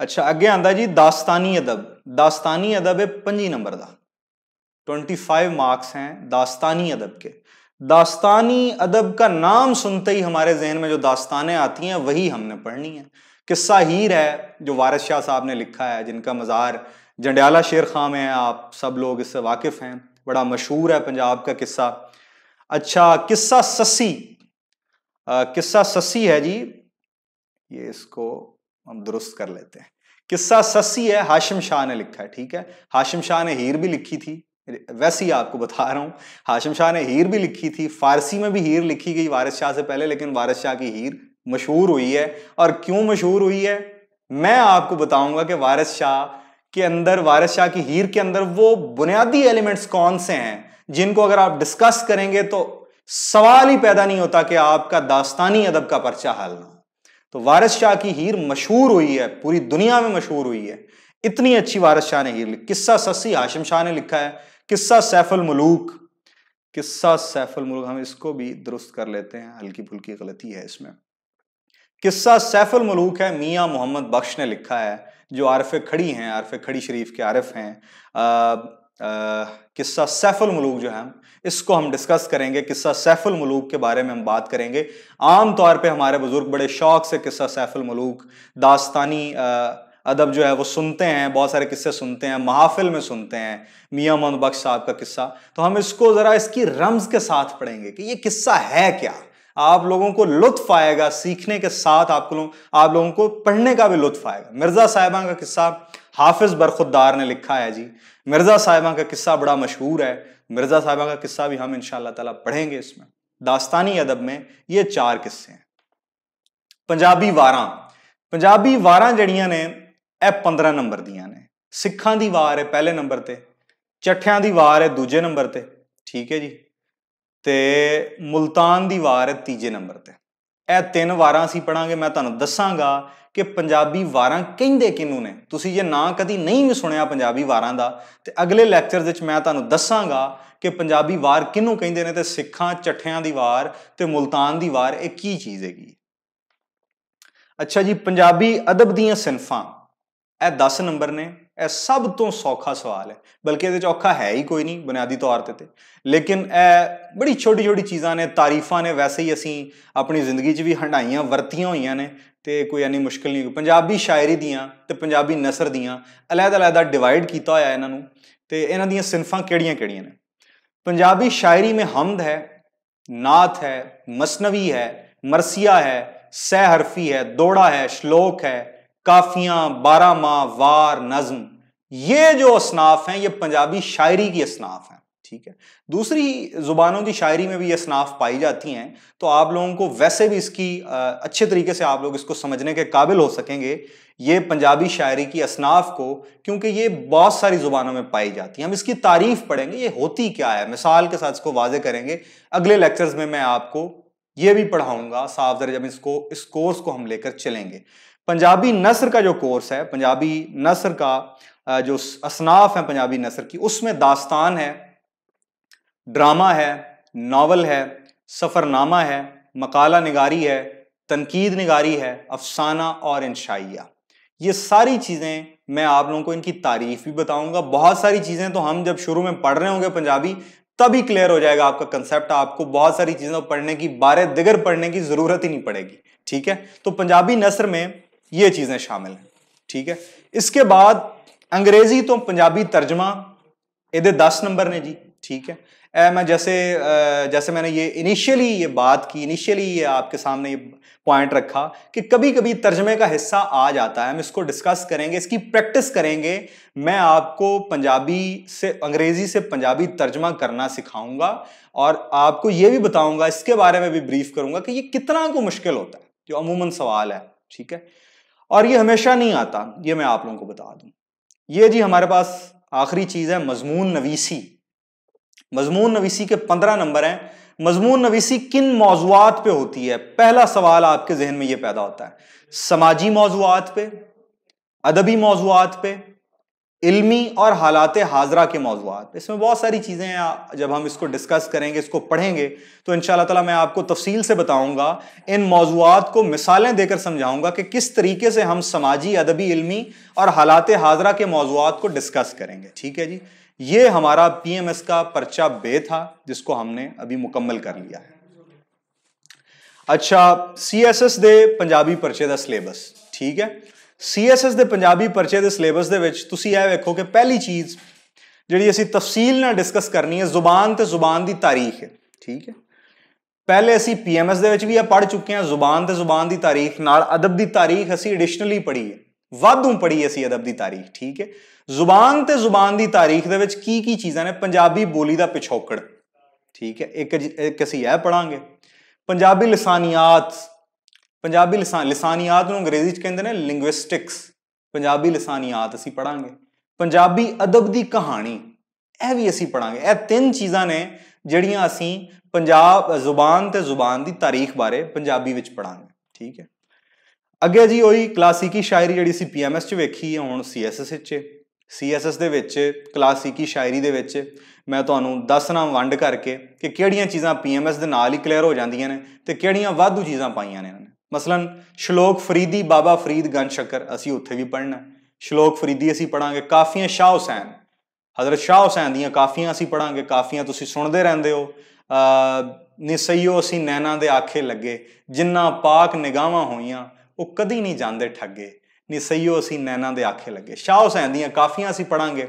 ਅੱਛਾ ਅੱਗੇ ਆਂਦਾ ਜੀ ਦਾਸਤਾਨੀ ਅਦਬ ਦਾਸਤਾਨੀ ਅਦਬ ਹੈ 5 ਨੰਬਰ ਦਾ 25 ਮਾਰਕਸ ਹੈ ਦਾਸਤਾਨੀ ਅਦਬ ਕੇ ਦਾਸਤਾਨੀ ਅਦਬ ਦਾ ਨਾਮ ਸੁਣਤੇ ਹੀ ਹਮਾਰੇ ਜ਼ਿਹਨ ਮੇ ਜੋ ਦਾਸਤਾਨੇ ਆਤੀਆਂ ਵਹੀ ਹਮਨੇ हमने ਹੈ किस्सा हीर है जो वारिस शाह साहब ने लिखा है जिनका मज़ार जंडियाला शेर खां में है आप सब लोग इससे वाकिफ़ हैं बड़ा मशहूर है पंजाब का किस्सा अच्छा किस्सा ससी आ, किस्सा ससी है जी ये इसको हम दुरुस्त कर लेते हैं किस्सा ससी है हाशिम शाह ने लिखा है ठीक है हाशिम शाह ने हीर भी लिखी थी वैसे ही आपको बता रहा हूँ हाशिम शाह ने हीर भी लिखी थी फारसी में भी हीर लिखी गई वारिस शाह से पहले लेकिन वारिस शाह की हीर मशहूर हुई है और क्यों मशहूर हुई है मैं आपको बताऊंगा कि वारिस शाह के अंदर वारिस शाह की हीर के अंदर वो बुनियादी एलिमेंट्स कौन से हैं जिनको अगर आप डिस्कस करेंगे तो सवाल ही पैदा नहीं होता कि आपका दास्तानी अदब का पर्चा हल ना तो वारिस शाह की हीर मशहूर हुई है पूरी दुनिया में मशहूर हुई है इतनी अच्छी वारिस शाह ने हीर लिखी किस्सा सस्सी हाशिम शाह ने लिखा है किस्सा सैफुल मलूक किस्सा सैफुल मलूक हम इसको भी दुरुस्त कर लेते हैं हल्की फुल्की गलती है इसमें किस्सा सैफुल मलूक है मियाँ मोहम्मद बख्श ने लिखा है जो आरफ खड़ी हैं आरफ खड़ी शरीफ के आरफ हैं किस्सा सैफुल मलूक जो है इसको हम डिस्कस करेंगे किस्सा सैफुल मलूक के बारे में हम बात करेंगे आम तौर पे हमारे बुज़ुर्ग बड़े शौक से किस्सा सैफुल मलूक दास्तानी अदब जो है वो सुनते हैं बहुत सारे किस्से सुनते हैं महाफिल में सुनते हैं मियाँ मोहम्मद बख्श साहब का किस्सा तो हम इसको ज़रा इसकी रम्स के साथ पढ़ेंगे कि ये किस्सा है क्या आप लोगों को लुत्फ आएगा सीखने के साथ आप लोगों आप लोगों को पढ़ने का भी लुत्फ आएगा मिर्ज़ा साहिबा का किस्सा हाफिज बरखुद्दार ने लिखा है जी मिर्ज़ा साहिबा का किस्सा बड़ा मशहूर है मिर्ज़ा साहिबा का किस्सा भी हम इन ताला पढ़ेंगे इसमें दास्तानी अदब में ये चार किस्से हैं पंजाबी वारा पंजाबी वारा जड़िया ने यह पंद्रह नंबर ਦੀਆਂ ने सिखा ਦੀ वार है पहले नंबर ਤੇ चठिया की वार है दूजे नंबर ਤੇ ठीक है जी ਤੇ ਮੁਲਤਾਨ ਦੀ ਵਾਰ ਹੈ ਤੀਜੇ ਨੰਬਰ ਤੇ ਇਹ ਤਿੰਨ ਵਾਰਾਂ ਅਸੀਂ ਪੜਾਂਗੇ ਮੈਂ ਤੁਹਾਨੂੰ ਦੱਸਾਂਗਾ ਕਿ ਪੰਜਾਬੀ ਵਾਰਾਂ ਕਹਿੰਦੇ ਕਿਨੂੰ ਨੇ ਤੁਸੀਂ ਜੇ ਨਾਂ ਕਦੀ ਨਹੀਂ ਵੀ ਸੁਣਿਆ ਪੰਜਾਬੀ ਵਾਰਾਂ ਦਾ ਤੇ ਅਗਲੇ ਲੈਕਚਰ ਵਿੱਚ ਮੈਂ ਤੁਹਾਨੂੰ ਦੱਸਾਂਗਾ ਕਿ ਪੰਜਾਬੀ ਵਾਰ ਕਿਨੂੰ ਕਹਿੰਦੇ ਨੇ ਤੇ ਸਿੱਖਾਂ ਚੱਠਿਆਂ ਦੀ ਵਾਰ ਤੇ ਮੁਲਤਾਨ ਦੀ ਵਾਰ ਇਹ ਕੀ ਚੀਜ਼ ਹੈਗੀ ਅੱਛਾ ਜੀ ਪੰਜਾਬੀ ਅਦਬ ਦੀਆਂ ਸਿਨਫਾਂ ਇਹ 10 ਨੰਬਰ ਨੇ ਇਹ ਸਭ ਤੋਂ ਸੌਖਾ ਸਵਾਲ ਹੈ ਬਲਕਿ ਇਹਦੇ ਚ ਔਖਾ ਹੈ ਹੀ ਕੋਈ ਨਹੀਂ ਬੁਨਿਆਦੀ ਤੌਰ ਤੇ ਤੇ ਲੇਕਿਨ ਇਹ ਬੜੀ ਛੋਟੀ ਛੋਟੀ ਚੀਜ਼ਾਂ ਨੇ ਤਾਰੀਫਾਂ ਨੇ ਵੈਸੇ ਹੀ ਅਸੀਂ ਆਪਣੀ ਜ਼ਿੰਦਗੀ 'ਚ ਵੀ ਹੰਡਾਈਆਂ ਵਰਤੀਆਂ ਹੋਈਆਂ ਨੇ ਤੇ ਕੋਈ ਐਨੀ ਮੁਸ਼ਕਲ ਨਹੀਂ ਪੰਜਾਬੀ ਸ਼ਾਇਰੀ ਦੀਆਂ ਤੇ ਪੰਜਾਬੀ ਨਸਰ ਦੀਆਂ ਅਲੱਗ-ਅਲੱਗ ਡਿਵਾਈਡ ਕੀਤਾ ਹੋਇਆ ਇਹਨਾਂ ਨੂੰ ਤੇ ਇਹਨਾਂ ਦੀਆਂ ਸਿਨਫਾਂ ਕਿਹੜੀਆਂ-ਕਿਹੜੀਆਂ ਨੇ ਪੰਜਾਬੀ ਸ਼ਾਇਰੀ ਮੇ ਹਮਦ ਹੈ ਨਾਤ ਹੈ ਮਸਨਵੀ ਹੈ ਮਰਸੀਆ ਹੈ ਸਹਿ ਹਰਫੀ ਹੈ ਦੋੜਾ ਹੈ ਸ਼ਲੋਕ ਹੈ काफियां माह वार नज्म ये जो असनाफ हैं ये पंजाबी शायरी की असनाफ हैं ठीक है दूसरी ज़ुबानों की शायरी में भी ये असनाफ पाई जाती हैं तो आप लोगों को वैसे भी इसकी अच्छे तरीके से आप लोग इसको समझने के काबिल हो सकेंगे ये पंजाबी शायरी की असनाफ को क्योंकि ये बहुत सारी ज़ुबानों में पाई जाती है हम इसकी तारीफ पढ़ेंगे ये होती क्या है मिसाल के साथ इसको वाजे करेंगे अगले लेक्चर्स में मैं आपको ये भी पढ़ाऊंगा साफ जब इसको इस कोर्स को हम लेकर चलेंगे पंजाबी नसर का जो कोर्स है पंजाबी नसर का जो असनाफ है पंजाबी नसर की उसमें दास्तान है ड्रामा है नावल है सफ़रनामा है मकाला निगारी है तनकीद निगारी है अफसाना और इंशाइया ये सारी चीज़ें मैं आप लोगों को इनकी तारीफ भी बताऊंगा बहुत सारी चीज़ें तो हम जब शुरू में पढ़ रहे होंगे पंजाबी तभी क्लियर हो जाएगा आपका कंसेप्ट आपको बहुत सारी चीज़ें पढ़ने की बारह दिगर पढ़ने की ज़रूरत ही नहीं पड़ेगी ठीक है तो पंजाबी नसर में ये चीज़ें शामिल हैं ठीक है इसके बाद अंग्रेज़ी तो पंजाबी तर्जमा ये दस नंबर ने जी ठीक है ए, मैं जैसे जैसे मैंने ये इनिशियली ये बात की इनिशियली ये आपके सामने ये पॉइंट रखा कि कभी कभी तर्जमे का हिस्सा आ जाता है हम इसको डिस्कस करेंगे इसकी प्रैक्टिस करेंगे मैं आपको पंजाबी से अंग्रेज़ी से पंजाबी तर्जमा करना सिखाऊंगा और आपको ये भी बताऊंगा इसके बारे में भी ब्रीफ करूंगा कि ये कितना को मुश्किल होता है जो अमूमन सवाल है ठीक है और ये हमेशा नहीं आता ये मैं आप लोगों को बता दूं ये जी हमारे पास आखिरी चीज है मजमून नवीसी मजमून नवीसी के पंद्रह नंबर हैं मजमून नवीसी किन मौजूद पे होती है पहला सवाल आपके जहन में ये पैदा होता है समाजी मौजूद पे अदबी मौजूद पे इल्मी और हालात हाजरा के मौजूद इसमें बहुत सारी चीज़ें हैं जब हम इसको डिस्कस करेंगे इसको पढ़ेंगे तो इन ताला मैं आपको तफसील से बताऊंगा इन मौजूद को मिसालें देकर समझाऊंगा कि किस तरीके से हम समाजी अदबी इल्मी और हालात हाजरा के मौजूद को डिस्कस करेंगे ठीक है जी ये हमारा पी एम एस का पर्चा बे था जिसको हमने अभी मुकम्मल कर लिया है अच्छा सी एस एस दे पंजाबी पर्चे द सिलेबस ठीक है ਸੀਐਸਐਸ ਦੇ ਪੰਜਾਬੀ ਪਰਚੇ ਦੇ ਸਿਲੇਬਸ ਦੇ ਵਿੱਚ ਤੁਸੀਂ ਇਹ ਵੇਖੋ ਕਿ ਪਹਿਲੀ ਚੀਜ਼ ਜਿਹੜੀ ਅਸੀਂ ਤਫਸੀਲ ਨਾਲ ਡਿਸਕਸ ਕਰਨੀ ਹੈ ਜ਼ੁਬਾਨ ਤੇ ਜ਼ੁਬਾਨ ਦੀ ਤਾਰੀਖ ਹੈ ਠੀਕ ਹੈ ਪਹਿਲੇ ਅਸੀਂ ਪੀਐਮਐਸ ਦੇ ਵਿੱਚ ਵੀ ਇਹ ਪੜ ਚੁੱਕੇ ਹਾਂ ਜ਼ੁਬਾਨ ਤੇ ਜ਼ੁਬਾਨ ਦੀ ਤਾਰੀਖ ਨਾਲ ਅਦਬ ਦੀ ਤਾਰੀਖ ਅਸੀਂ ਐਡੀਸ਼ਨਲੀ ਪੜ੍ਹੀ ਹੈ ਵਾਧੂ ਪੜ੍ਹੀ ਅਸੀਂ ਅਦਬ ਦੀ ਤਾਰੀਖ ਠੀਕ ਹੈ ਜ਼ੁਬਾਨ ਤੇ ਜ਼ੁਬਾਨ ਦੀ ਤਾਰੀਖ ਦੇ ਵਿੱਚ ਕੀ ਕੀ ਚੀਜ਼ਾਂ ਨੇ ਪੰਜਾਬੀ ਬੋਲੀ ਦਾ ਪਿਛੋਕੜ ਠੀਕ ਹੈ ਇੱਕ ਇੱਕ ਅਸੀਂ ਇਹ ਪੜਾਂਗੇ ਪੰਜਾਬੀ ਲਸਾਨੀਆਤ ਪੰਜਾਬੀ ਲਿਸਾਨ ਨੂੰ ਅੰਗਰੇਜ਼ੀ ਚ ਕਹਿੰਦੇ ਨੇ ਲਿੰਗੁਇਸਟਿਕਸ ਪੰਜਾਬੀ ਲਿਸਾਨੀਆਤ ਅਸੀਂ ਪੜਾਂਗੇ ਪੰਜਾਬੀ ਅਦਬ ਦੀ ਕਹਾਣੀ ਇਹ ਵੀ ਅਸੀਂ ਪੜਾਂਗੇ ਇਹ ਤਿੰਨ ਚੀਜ਼ਾਂ ਨੇ ਜਿਹੜੀਆਂ ਅਸੀਂ ਪੰਜਾਬ ਜ਼ੁਬਾਨ ਤੇ ਜ਼ੁਬਾਨ ਦੀ ਤਾਰੀਖ ਬਾਰੇ ਪੰਜਾਬੀ ਵਿੱਚ ਪੜਾਂਗੇ ਠੀਕ ਹੈ ਅੱਗੇ ਜੀ ਉਹੀ ਕਲਾਸਿਕੀ ਸ਼ਾਇਰੀ ਜਿਹੜੀ ਸੀ ਪੀਐਮਐਸ 'ਚ ਵੇਖੀ ਹੈ ਹੁਣ ਸੀਐਸਐਸ ਵਿੱਚ ਸੀਐਸਐਸ ਦੇ ਵਿੱਚ ਕਲਾਸਿਕੀ ਸ਼ਾਇਰੀ ਦੇ ਵਿੱਚ ਮੈਂ ਤੁਹਾਨੂੰ ਦੱਸਣਾ ਵੰਡ ਕਰਕੇ ਕਿ ਕਿਹੜੀਆਂ ਚੀਜ਼ਾਂ ਪੀਐਮਐਸ ਦੇ ਨਾਲ ਹੀ ਕਲੀਅਰ ਹੋ ਜਾਂਦੀਆਂ ਨੇ ਤੇ ਕਿਹੜੀਆਂ ਵਾਧੂ ਚੀਜ਼ਾਂ ਪਾਈਆਂ ਨੇ ਮਸਲਨ ਸ਼ਲੋਕ ਫਰੀਦੀ ਬਾਬਾ ਫਰੀਦ ਗਨ ਸ਼ਕਰ ਅਸੀਂ ਉੱਥੇ ਵੀ ਪੜਨਾ ਸ਼ਲੋਕ ਫਰੀਦੀ ਅਸੀਂ ਪੜਾਂਗੇ ਕਾਫੀਆਂ ਸ਼ਾਹ ਹੁਸੈਨ ਹਜ਼ਰਤ ਸ਼ਾਹ ਹੁਸੈਨ ਦੀਆਂ ਕਾਫੀਆਂ ਅਸੀਂ ਪੜਾਂਗੇ ਕਾਫੀਆਂ ਤੁਸੀਂ ਸੁਣਦੇ ਰਹਿੰਦੇ ਹੋ ਨਿਸਈਓ ਅਸੀਂ ਨੈਣਾ ਦੇ ਆਖੇ ਲੱਗੇ ਜਿੰਨਾ ਪਾਕ ਨਿਗਾਹਾਂ ਹੋਈਆਂ ਉਹ ਕਦੀ ਨਹੀਂ ਜਾਂਦੇ ਠੱਗੇ ਨਿਸਈਓ ਅਸੀਂ ਨੈਣਾ ਦੇ ਆਖੇ ਲੱਗੇ ਸ਼ਾਹ ਹੁਸੈਨ ਦੀਆਂ ਕਾਫੀਆਂ ਅਸੀਂ ਪੜਾਂਗੇ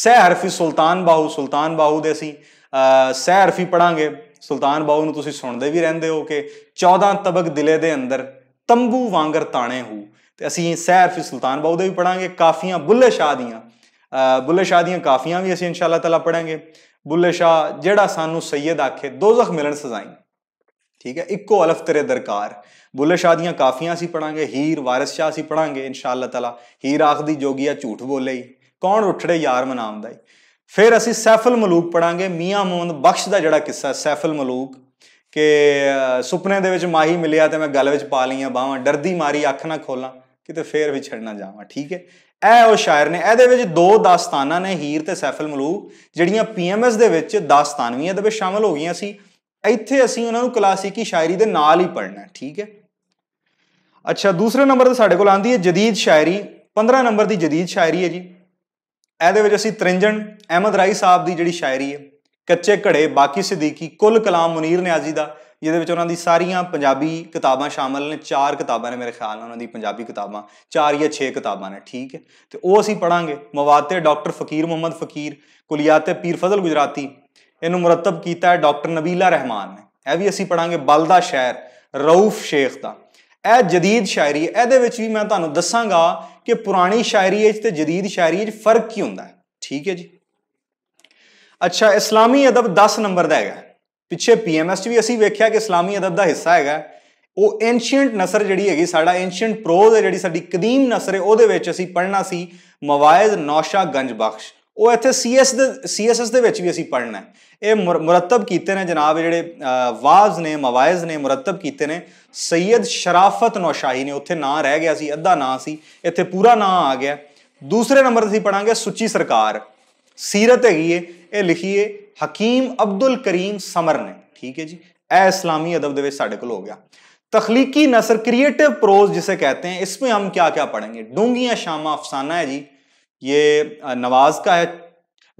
ਸਹਿਰਫੀ ਸੁਲਤਾਨ ਬਾਹੂ ਸੁਲਤਾਨ ਬਾਹੂ ਦੇ ਅਸੀਂ ਸਹਿਰਫੀ ਹਰਫੀ ਪੜਾਂਗੇ ਸੁਲਤਾਨ ਬਾਉ ਨੂੰ ਤੁਸੀਂ ਸੁਣਦੇ ਵੀ ਰਹਿੰਦੇ ਹੋ ਕਿ 14 ਤਬਕ ਦਿਲੇ ਦੇ ਅੰਦਰ ਤੰਬੂ ਵਾਂਗਰ ਤਾਣੇ ਹੂ ਤੇ ਅਸੀਂ ਸਹਿਰ ਫਿਰ ਸੁਲਤਾਨ ਬਾਉ ਦੇ ਵੀ ਪੜਾਂਗੇ ਕਾਫੀਆਂ ਬੁੱਲੇ ਸ਼ਾਹ ਦੀਆਂ ਬੁੱਲੇ ਸ਼ਾਹ ਦੀਆਂ ਕਾਫੀਆਂ ਵੀ ਅਸੀਂ ਇਨਸ਼ਾ ਅੱਲਾਹ ਤਾਲਾ ਪੜਾਂਗੇ ਬੁੱਲੇ ਸ਼ਾਹ ਜਿਹੜਾ ਸਾਨੂੰ ਸੈਦ ਆਖੇ ਦੋਜ਼ਖ ਮਿਲਣ ਸਜ਼ਾਈ ਠੀਕ ਹੈ ਇੱਕੋ ਅਲਫ ਤੇਰੇ ਦਰਕਾਰ ਬੁੱਲੇ ਸ਼ਾਹ ਦੀਆਂ ਕਾਫੀਆਂ ਅਸੀਂ ਪੜਾਂਗੇ ਹੀਰ ਵਾਰਿਸ ਸ਼ਾਹ ਅਸੀਂ ਪੜਾਂਗੇ ਇਨਸ਼ਾ ਅੱਲਾਹ ਤਾਲਾ ਹੀਰ ਆਖਦੀ ਜੋਗੀਆ ਝੂਠ ਬੋਲੇ ਕੌਣ ਉੱਠੜੇ ਯਾਰ ਮਨਾਉਂਦਾ ਹੈ ਫਿਰ ਅਸੀਂ ਸੈਫਲ ਮਲੂਕ ਪੜਾਂਗੇ ਮੀਆਂ ਮੋਹਨ ਬਖਸ਼ ਦਾ ਜਿਹੜਾ ਕਿੱਸਾ ਸੈਫਲ ਮਲੂਕ ਕਿ ਸੁਪਨੇ ਦੇ ਵਿੱਚ ਮਾਹੀ ਮਿਲਿਆ ਤੇ ਮੈਂ ਗਲ ਵਿੱਚ ਪਾ ਲਈਆਂ ਬਾਹਾਂ ਡਰਦੀ ਮਾਰੀ ਅੱਖ ਨਾ ਖੋਲਾਂ ਕਿਤੇ ਫੇਰ ਵਿਛੜ ਨਾ ਜਾਵਾਂ ਠੀਕ ਹੈ ਇਹ ਉਹ ਸ਼ਾਇਰ ਨੇ ਇਹਦੇ ਵਿੱਚ ਦੋ ਦਾਸਤਾਨਾਂ ਨੇ ਹੀਰ ਤੇ ਸੈਫਲ ਮਲੂਕ ਜਿਹੜੀਆਂ ਪੀਐਮਐਸ ਦੇ ਵਿੱਚ ਦਾਸਤਾਨਵੀਆਂ ਦੇ ਵਿੱਚ ਸ਼ਾਮਲ ਹੋ ਗਈਆਂ ਸੀ ਇੱਥੇ ਅਸੀਂ ਉਹਨਾਂ ਨੂੰ ਕਲਾਸਿਕੀ ਸ਼ਾਇਰੀ ਦੇ ਨਾਲ ਹੀ ਪੜ੍ਹਨਾ ਠੀਕ ਹੈ ਅੱਛਾ ਦੂਸਰੇ ਨੰਬਰ ਤੇ ਸਾਡੇ ਕੋਲ ਆਂਦੀ ਹੈ ਜਦੀਦ ਸ਼ਾਇਰੀ 15 ਨੰਬਰ ਦੀ ਜਦੀਦ ਸ਼ਾਇਰੀ ਹੈ ਜੀ ਇਹਦੇ ਵਿੱਚ ਅਸੀਂ ਤ੍ਰਿੰਜਣ ਅਹਿਮਦ ਰਾਈ ਸਾਹਿਬ ਦੀ ਜਿਹੜੀ ਸ਼ਾਇਰੀ ਹੈ ਕੱਚੇ ਘੜੇ ਬਾਕੀ ਸਦੀਕੀ ਕੁੱਲ ਕਲਾਮ ਮੁਨੀਰ ਨਿਆਜ਼ੀ ਦਾ ਜਿਹਦੇ ਵਿੱਚ ਉਹਨਾਂ ਦੀ ਸਾਰੀਆਂ ਪੰਜਾਬੀ ਕਿਤਾਬਾਂ ਸ਼ਾਮਲ ਨੇ ਚਾਰ ਕਿਤਾਬਾਂ ਨੇ ਮੇਰੇ ਖਿਆਲ ਨਾਲ ਉਹਨਾਂ ਦੀ ਪੰਜਾਬੀ ਕਿਤਾਬਾਂ ਚਾਰ ਜਾਂ ਛੇ ਕਿਤਾਬਾਂ ਨੇ ਠੀਕ ਹੈ ਤੇ ਉਹ ਅਸੀਂ ਪੜਾਂਗੇ ਮਵਾਤੇ ਡਾਕਟਰ ਫਕੀਰ ਮੁਹੰਮਦ ਫਕੀਰ ਕੁਲੀਆਤੇ ਪੀਰ ਫਜ਼ਲ ਗੁਜਰਾਤੀ ਇਹਨੂੰ ਮਰਤਬ ਕੀਤਾ ਹੈ ਡਾਕਟਰ ਨਬੀਲਾ ਰਹਿਮਾਨ ਨੇ ਇਹ ਵੀ ਅਸੀਂ ਪੜਾਂਗੇ ਬਲਦਾ ਸ਼ਾਇਰ ਰਊਫ ਸ਼ੇਖ ਦਾ ਇਹ ਜਦੀਦ ਸ਼ਾਇਰੀ ਹੈ ਇਹਦੇ ਵਿੱਚ ਵੀ ਮੈਂ ਤੁਹਾਨੂੰ ਦੱਸਾਂਗਾ ਕਿ ਪੁਰਾਣੀ ਸ਼ਾਇਰੀ ਵਿੱਚ ਤੇ ਜਦੀਦ ਸ਼ਾਇਰੀ ਵਿੱਚ ਫਰਕ ਕੀ ਹੁੰਦਾ ਠੀਕ ਹੈ ਜੀ ਅੱਛਾ ਇਸਲਾਮੀ ਅਦਬ 10 ਨੰਬਰ ਦਾ ਹੈਗਾ ਪਿੱਛੇ ਪੀਐਮਐਸ ਵੀ ਅਸੀਂ ਵੇਖਿਆ ਕਿ ਇਸਲਾਮੀ ਅਦਬ ਦਾ ਹਿੱਸਾ ਹੈਗਾ ਉਹ ਐਂਸ਼ੀਅੰਟ ਨਸਰ ਜਿਹੜੀ ਹੈਗੀ ਸਾਡਾ ਐਂਸ਼ੀਅੰਟ ਪ੍ਰੋਜ਼ ਹੈ ਜਿਹੜੀ ਸਾਡੀ ਕਦੀਮ ਨਸਰ ਹੈ ਉਹਦੇ ਵਿੱਚ ਅਸੀਂ ਪੜ੍ਹਨਾ ਸੀ ਮਵਾਇਜ਼ ਨੌਸ਼ਾ ਬਖਸ਼ ਉਹ ਇੱਥੇ ਸੀਐਸ ਦੇ ਸੀਐਸਐਸ ਦੇ ਵਿੱਚ ਵੀ ਅਸੀਂ ਪੜ੍ਹਨਾ ਹੈ ਇਹ ਮਰਤਬ ਕੀਤੇ ਨੇ ਜਨਾਬ ਜਿਹੜੇ ਵਾਜ਼ ਨੇ ਮਵਾਇਜ਼ ਨੇ ਮਰਤਬ ਕੀਤੇ ਨੇ ਸੈਦ ਸ਼ਰਾਫਤ ਨੌਸ਼ਾਹੀ ਨੇ ਉੱਥੇ ਨਾਂ ਰਹਿ ਗਿਆ ਸੀ ਅੱਧਾ ਨਾਂ ਸੀ ਇੱਥੇ ਪੂਰਾ ਨਾਂ ਆ ਗਿਆ ਦੂਸਰੇ ਨੰਬਰ ਤੇ ਅਸੀਂ ਪੜਾਂਗੇ ਸੁੱਚੀ ਸਰਕਾਰ ਸੀਰਤ ਹੈਗੀ ਏ ਇਹ ਲਿਖੀਏ ਹਕੀਮ ਅਬਦੁਲ ਕਰੀਮ ਸਮਰ ਨੇ ਠੀਕ ਹੈ ਜੀ ਇਹ ਇਸਲਾਮੀ ਅਦਬ ਦੇ ਵਿੱਚ ਸਾਡੇ ਕੋਲ ਹੋ ਗਿਆ ਤਖਲੀਕੀ ਨਸਰ ਕ੍ਰੀਏਟਿਵ ਪ੍ਰੋਜ਼ ਜਿਸੇ ਕਹਤੇ कहते ਇਸ ਵਿੱਚ ਹਮ ਕੀ ਕੀ ਪੜ੍ਹਾਂਗੇ ਡੂੰਗੀਆਂ ਸ਼ਾਮਾਂ ਅਫਸਾਨਾ ਹੈ ਜੀ ਇਹ ਨਵਾਜ਼ ਦਾ ਹੈ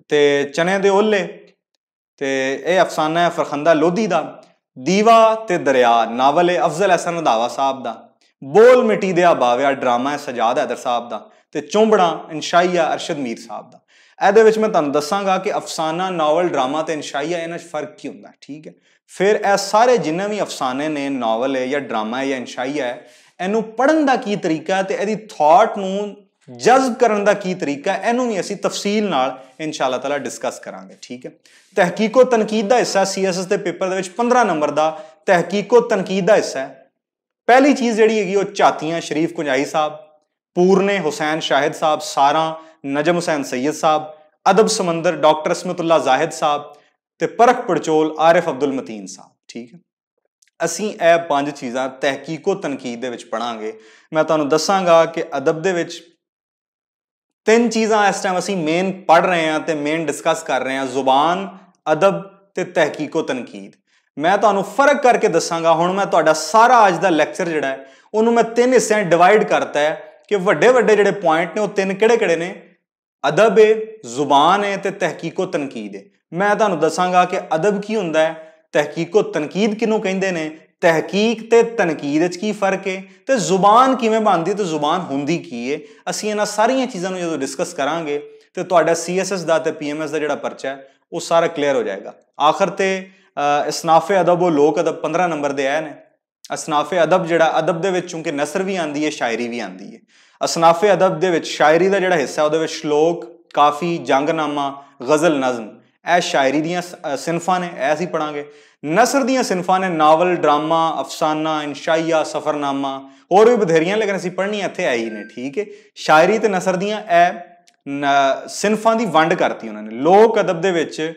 ਤੇ ਚਨੇ ਦੇ ਓਲੇ ਤੇ ਇਹ ਅਫਸਾਨਾ ਹੈ ਫਰਖੰਦਾ ਲੋਧੀ ਦਾ ਦੀਵਾ ਤੇ ਦਰਿਆ ਨਾਵਲ ਹੈ ਅਫਜ਼ਲ ਹਸਨ ਰੰਧਾਵਾ ਸਾਹਿਬ ਦਾ ਬੋਲ ਮਿੱਟੀ ਦੇ ਬਾਵਿਆ ਡਰਾਮਾ ਹੈ ਸਜਾਦ ਹੈਦਰ ਸਾਹਿਬ ਦਾ ਤੇ ਚੁੰਬੜਾ ਇਨਸ਼ਾਈਆ ਅਰਸ਼ਦ ਮੀਰ ਸਾਹਿਬ ਦਾ ਇਹਦੇ ਵਿੱਚ ਮੈਂ ਤੁਹਾਨੂੰ ਦੱਸਾਂਗਾ ਕਿ ਅਫਸਾਨਾ ਨਾਵਲ ਡਰਾਮਾ ਤੇ ਇਨਸ਼ਾਈਆ ਇਹਨਾਂ 'ਚ ਫਰਕ ਕੀ ਹੁੰਦਾ ਠੀਕ ਹੈ ਫਿਰ ਇਹ ਸਾਰੇ ਜਿੰਨੇ ਵੀ ਅਫਸਾਨੇ ਨੇ ਨਾਵਲ ਹੈ ਜਾਂ ਡਰਾਮਾ ਹੈ ਜਾਂ ਇਨਸ਼ਾਈਆ ਹੈ ਇਹਨੂੰ ਪੜਨ ਦਾ ਕੀ ਤਰੀਕਾ ਹੈ ਤੇ ਇਹਦੀ ਥਾਟ ਨੂੰ ਜਜ਼ਬ ਕਰਨ ਦਾ ਕੀ ਤਰੀਕਾ ਹੈ ਇਹਨੂੰ ਵੀ ਅਸੀਂ ਤਫਸੀਲ ਨਾਲ ਇਨਸ਼ਾਅੱਲਾ ਤਾਲਾ ਡਿਸਕਸ ਕਰਾਂਗੇ ਠੀਕ ਹੈ ਤਹਿਕੀਕੋ ਤਨਕੀਦ ਦਾ ਹਿੱਸਾ ਸੀਐਸਐਸ ਦੇ ਪੇਪਰ ਦੇ ਵਿੱਚ 15 ਨੰਬਰ ਦਾ ਤਹਿਕੀਕੋ ਤਨਕੀਦ ਦਾ ਹਿੱਸਾ ਹੈ ਪਹਿਲੀ ਚੀਜ਼ ਜਿਹੜੀ ਹੈਗੀ ਉਹ ਚਾਤੀਆਂ ਸ਼ਰੀਫ ਕੁੰਜਾਈ ਸਾਹਿਬ ਪੂਰਨੇ ਹੁਸੈਨ ਸ਼ਾਹਿਦ ਸਾਹਿਬ ਸਾਰਾ ਨਜਮ ਹੁਸੈਨ ਸੈਦ ਸਾਹਿਬ ਅਦਬ ਸਮੁੰਦਰ ਡਾਕਟਰ ਅਸਮਤੁੱਲਾ ਜ਼ਾਹਿਦ ਸਾਹਿਬ ਤੇ ਪਰਖ ਪੜਚੋਲ ਆਰਿਫ ਅਬਦੁਲ ਮਤੀਨ ਸਾਹਿਬ ਠੀਕ ਹੈ ਅਸੀਂ ਇਹ ਪੰਜ ਚੀਜ਼ਾਂ ਤਹਿਕੀਕੋ ਤਨਕੀਦ ਦੇ ਵਿੱਚ ਪੜਾਂਗੇ ਮੈਂ ਤੁਹਾਨੂੰ ਦੱਸਾਂਗਾ ਕਿ ਅਦਬ ਦੇ ਵਿੱਚ ਤਿੰਨ ਚੀਜ਼ਾਂ ਇਸ ਟਾਈਮ ਅਸੀਂ ਮੇਨ ਪੜ ਰਹੇ ਹਾਂ ਤੇ ਮੇਨ ਡਿਸਕਸ ਕਰ ਰਹੇ ਹਾਂ ਜ਼ੁਬਾਨ ਅਦਬ ਤੇ ਤਹਿਕੀਕੋ ਤਨਕੀਦ ਮੈਂ ਤੁਹਾਨੂੰ ਫਰਕ ਕਰਕੇ ਦੱਸਾਂਗਾ ਹੁਣ ਮੈਂ ਤੁਹਾਡਾ ਸਾਰਾ ਅੱਜ ਦਾ ਲੈਕਚਰ ਜਿਹੜਾ ਹੈ ਉਹਨੂੰ ਮੈਂ ਤਿੰਨ ਹਿੱਸਿਆਂ ਡਿਵਾਈਡ ਕਰਤਾ ਹੈ ਕਿ ਵੱਡੇ ਵੱਡੇ ਜਿਹੜੇ ਪੁਆਇੰਟ ਨੇ ਉਹ ਤਿੰਨ ਕਿਹੜੇ ਕਿਹੜੇ ਨੇ ਅਦਬ ਹੈ ਜ਼ੁਬਾਨ ਹੈ ਤੇ ਤਹਿਕੀਕੋ ਤਨਕੀਦ ਹੈ ਮੈਂ ਤੁਹਾਨੂੰ ਦੱਸਾਂਗਾ ਕਿ ਅਦਬ ਕੀ ਹੁੰਦਾ ਹੈ ਤਹਿਕੀਕੋ ਤਨਕੀਦ ਕਿਨੂੰ ਕਹਿੰਦੇ ਨੇ ਤਹਿਕੀਕ ਤੇ ਤਨਕੀਦ ਵਿੱਚ ਕੀ ਫਰਕ ਹੈ ਤੇ ਜ਼ੁਬਾਨ ਕਿਵੇਂ ਬਣਦੀ ਤੇ ਜ਼ੁਬਾਨ ਹੁੰਦੀ ਕੀ ਹੈ ਅਸੀਂ ਇਹਨਾਂ ਸਾਰੀਆਂ ਚੀਜ਼ਾਂ ਨੂੰ ਜਦੋਂ ਡਿਸਕਸ ਕਰਾਂਗੇ ਤੇ ਤੁਹਾਡਾ ਸੀਐਸਐਸ ਦਾ ਤੇ ਪੀਐਮਐਸ ਦਾ ਜਿਹੜਾ ਪਰਚਾ ਹੈ ਉਹ ਸਾਰਾ ਕਲੀਅਰ ਹੋ ਜਾਏਗਾ ਆਖਰ ਤੇ ਇਸਨਾਫੇ ਅਦਬ ਉਹ ਲੋਕ ਅਦਬ 15 ਨੰਬਰ ਦੇ ਆਏ ਨੇ ਅਸਨਾਫੇ ਅਦਬ ਜਿਹੜਾ ਅਦਬ ਦੇ ਵਿੱਚ ਕਿਉਂਕਿ ਨਸਰ ਵੀ ਆਂਦੀ ਹੈ ਸ਼ਾਇਰੀ ਵੀ ਆਂਦੀ ਹੈ ਅਸਨਾਫੇ ਅਦਬ ਦੇ ਵਿੱਚ ਸ਼ਾਇਰੀ ਦਾ ਜਿਹੜਾ ਹਿੱਸਾ ਉਹਦੇ ਵਿੱਚ ਸ਼ਲੋਕ ਕਾਫੀ ਜੰਗਨਾਮਾ ਗ਼ਜ਼ਲ ਨਜ਼ਮ ਐ ਸ਼ਾਇਰੀ ਦੀਆਂ ਸਿਨਫਾਂ ਨੇ ਐਸੀ ਪੜਾਂਗੇ ਨਸਰ ਦੀਆਂ ਸਿਨਫਾਂ ਨੇ ਨਾਵਲ ਡਰਾਮਾ ਅਫਸਾਨਾ ਇਨਸ਼ਾਈਆ ਸਫਰਨਾਮਾ ਹੋਰ ਵੀ ਬਥੇਰੀਆਂ ਲੇਕਿਨ ਅਸੀਂ ਪੜ੍ਹਨੀਆਂ ਇੱਥੇ ਆਈ ਨੇ ਠੀਕ ਹੈ ਸ਼ਾਇਰੀ ਤੇ ਨਸਰ ਦੀਆਂ ਐ ਸਿਨਫਾਂ ਦੀ ਵੰਡ ਕਰਤੀ ਉਹਨਾਂ ਨੇ ਲੋਕ ਅਦਬ ਦੇ ਵਿੱਚ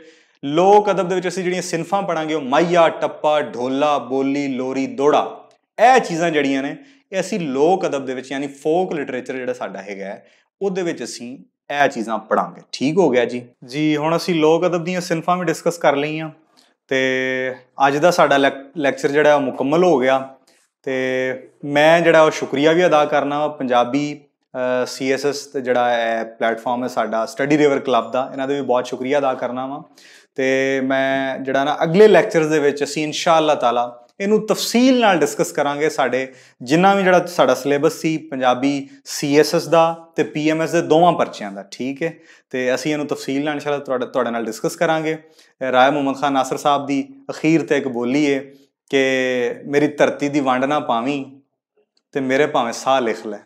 ਲੋਕ ਅਦਬ ਦੇ ਵਿੱਚ ਅਸੀਂ ਜਿਹੜੀਆਂ ਸਿਨਫਾਂ ਪੜਾਂਗੇ ਉਹ ਮਾਇਆ ਟੱਪਾ ਢੋਲਾ ਬੋਲੀ ਲੋਰੀ ਦੋੜਾ ਇਹ ਚੀਜ਼ਾਂ ਜਿਹੜੀਆਂ ਨੇ ਇਹ ਅਸੀਂ ਲੋਕ ਅਦਬ ਦੇ ਵਿੱਚ ਯਾਨੀ ਫੋਕ ਲਿਟਰੇਚਰ ਜਿਹੜਾ ਸਾਡਾ ਹੈਗਾ ਉਹਦੇ ਵਿੱਚ ਅਸੀਂ ਇਹ ਚੀਜ਼ਾਂ ਪੜਾਂਗੇ ਠੀਕ ਹੋ ਗਿਆ ਜੀ ਜੀ ਹੁਣ ਅਸੀਂ ਲੋਕ ਅਦਬ ਦੀਆਂ ਸਿਨਫਾਂ ਵੀ ਡਿਸਕਸ ਕਰ ਲਈਆਂ ਤੇ ਅੱਜ ਦਾ ਸਾਡਾ ਲੈਕਚਰ ਜਿਹੜਾ ਮੁਕੰਮਲ ਹੋ ਗਿਆ ਤੇ ਮੈਂ ਜਿਹੜਾ ਉਹ ਸ਼ੁਕਰੀਆ ਵੀ ਅਦਾ ਕਰਨਾ ਪੰਜਾਬੀ ਸੀਐਸਐਸ ਤੇ ਜਿਹੜਾ ਹੈ ਪਲੇਟਫਾਰਮ ਹੈ ਸਾਡਾ ਸਟੱਡੀ ਰਿਵਰ ਕਲੱਬ ਦਾ ਇਹਨਾਂ ਦਾ ਵੀ ਬਹੁਤ ਸ਼ੁਕਰੀਆ ਅਦਾ ਕਰਨਾ ਵਾ ਤੇ ਮੈਂ ਜਿਹੜਾ ਨਾ ਅਗਲੇ ਲੈਕਚਰਸ ਦੇ ਵਿੱਚ ਅਸੀਂ ਇਨਸ਼ਾ ਅੱਲਾਹ ਤਾਲਾ ਇਹਨੂੰ ਤਫਸੀਲ ਨਾਲ ਡਿਸਕਸ ਕਰਾਂਗੇ ਸਾਡੇ ਜਿੰਨਾ ਵੀ ਜਿਹੜਾ ਸਾਡਾ ਸਿਲੇਬਸ ਸੀ ਪੰਜਾਬੀ ਸੀਐਸਐਸ ਦਾ ਤੇ ਪੀਐਮਐਸ ਦੇ ਦੋਵਾਂ ਪਰਚਿਆਂ ਦਾ ਠੀਕ ਹੈ ਤੇ ਅਸੀਂ ਇਹਨੂੰ ਤਫਸੀਲ ਨਾਲ ਇਨਸ਼ਾਅੱਲਾ ਤੁਹਾਡੇ ਤੁਹਾਡੇ ਨਾਲ ਡਿਸਕਸ ਕਰਾਂਗੇ ਰਾਏ ਮੁਹੰਮਦ ਖਾਨ ਨਾਸਰ ਸਾਹਿਬ ਦੀ ਅਖੀਰ ਤੇ ਇੱਕ ਬੋਲੀ ਹੈ ਕਿ ਮੇਰੀ ਧਰਤੀ ਦੀ ਵੰਡ ਨਾ ਪਾਵੀਂ ਤੇ ਮੇਰੇ ਭਾਵੇਂ ਸਾਹ ਲਿਖ ਲੈ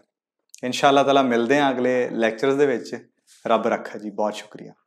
ਇਨਸ਼ਾਅੱਲਾ ਤਾਲਾ ਮਿਲਦੇ ਆਂ ਅਗਲੇ ਲੈਕਚਰਸ ਦੇ ਵਿੱਚ ਰੱਬ ਰੱਖਾ ਜੀ ਬਹੁਤ ਸ਼ੁਕਰੀਆ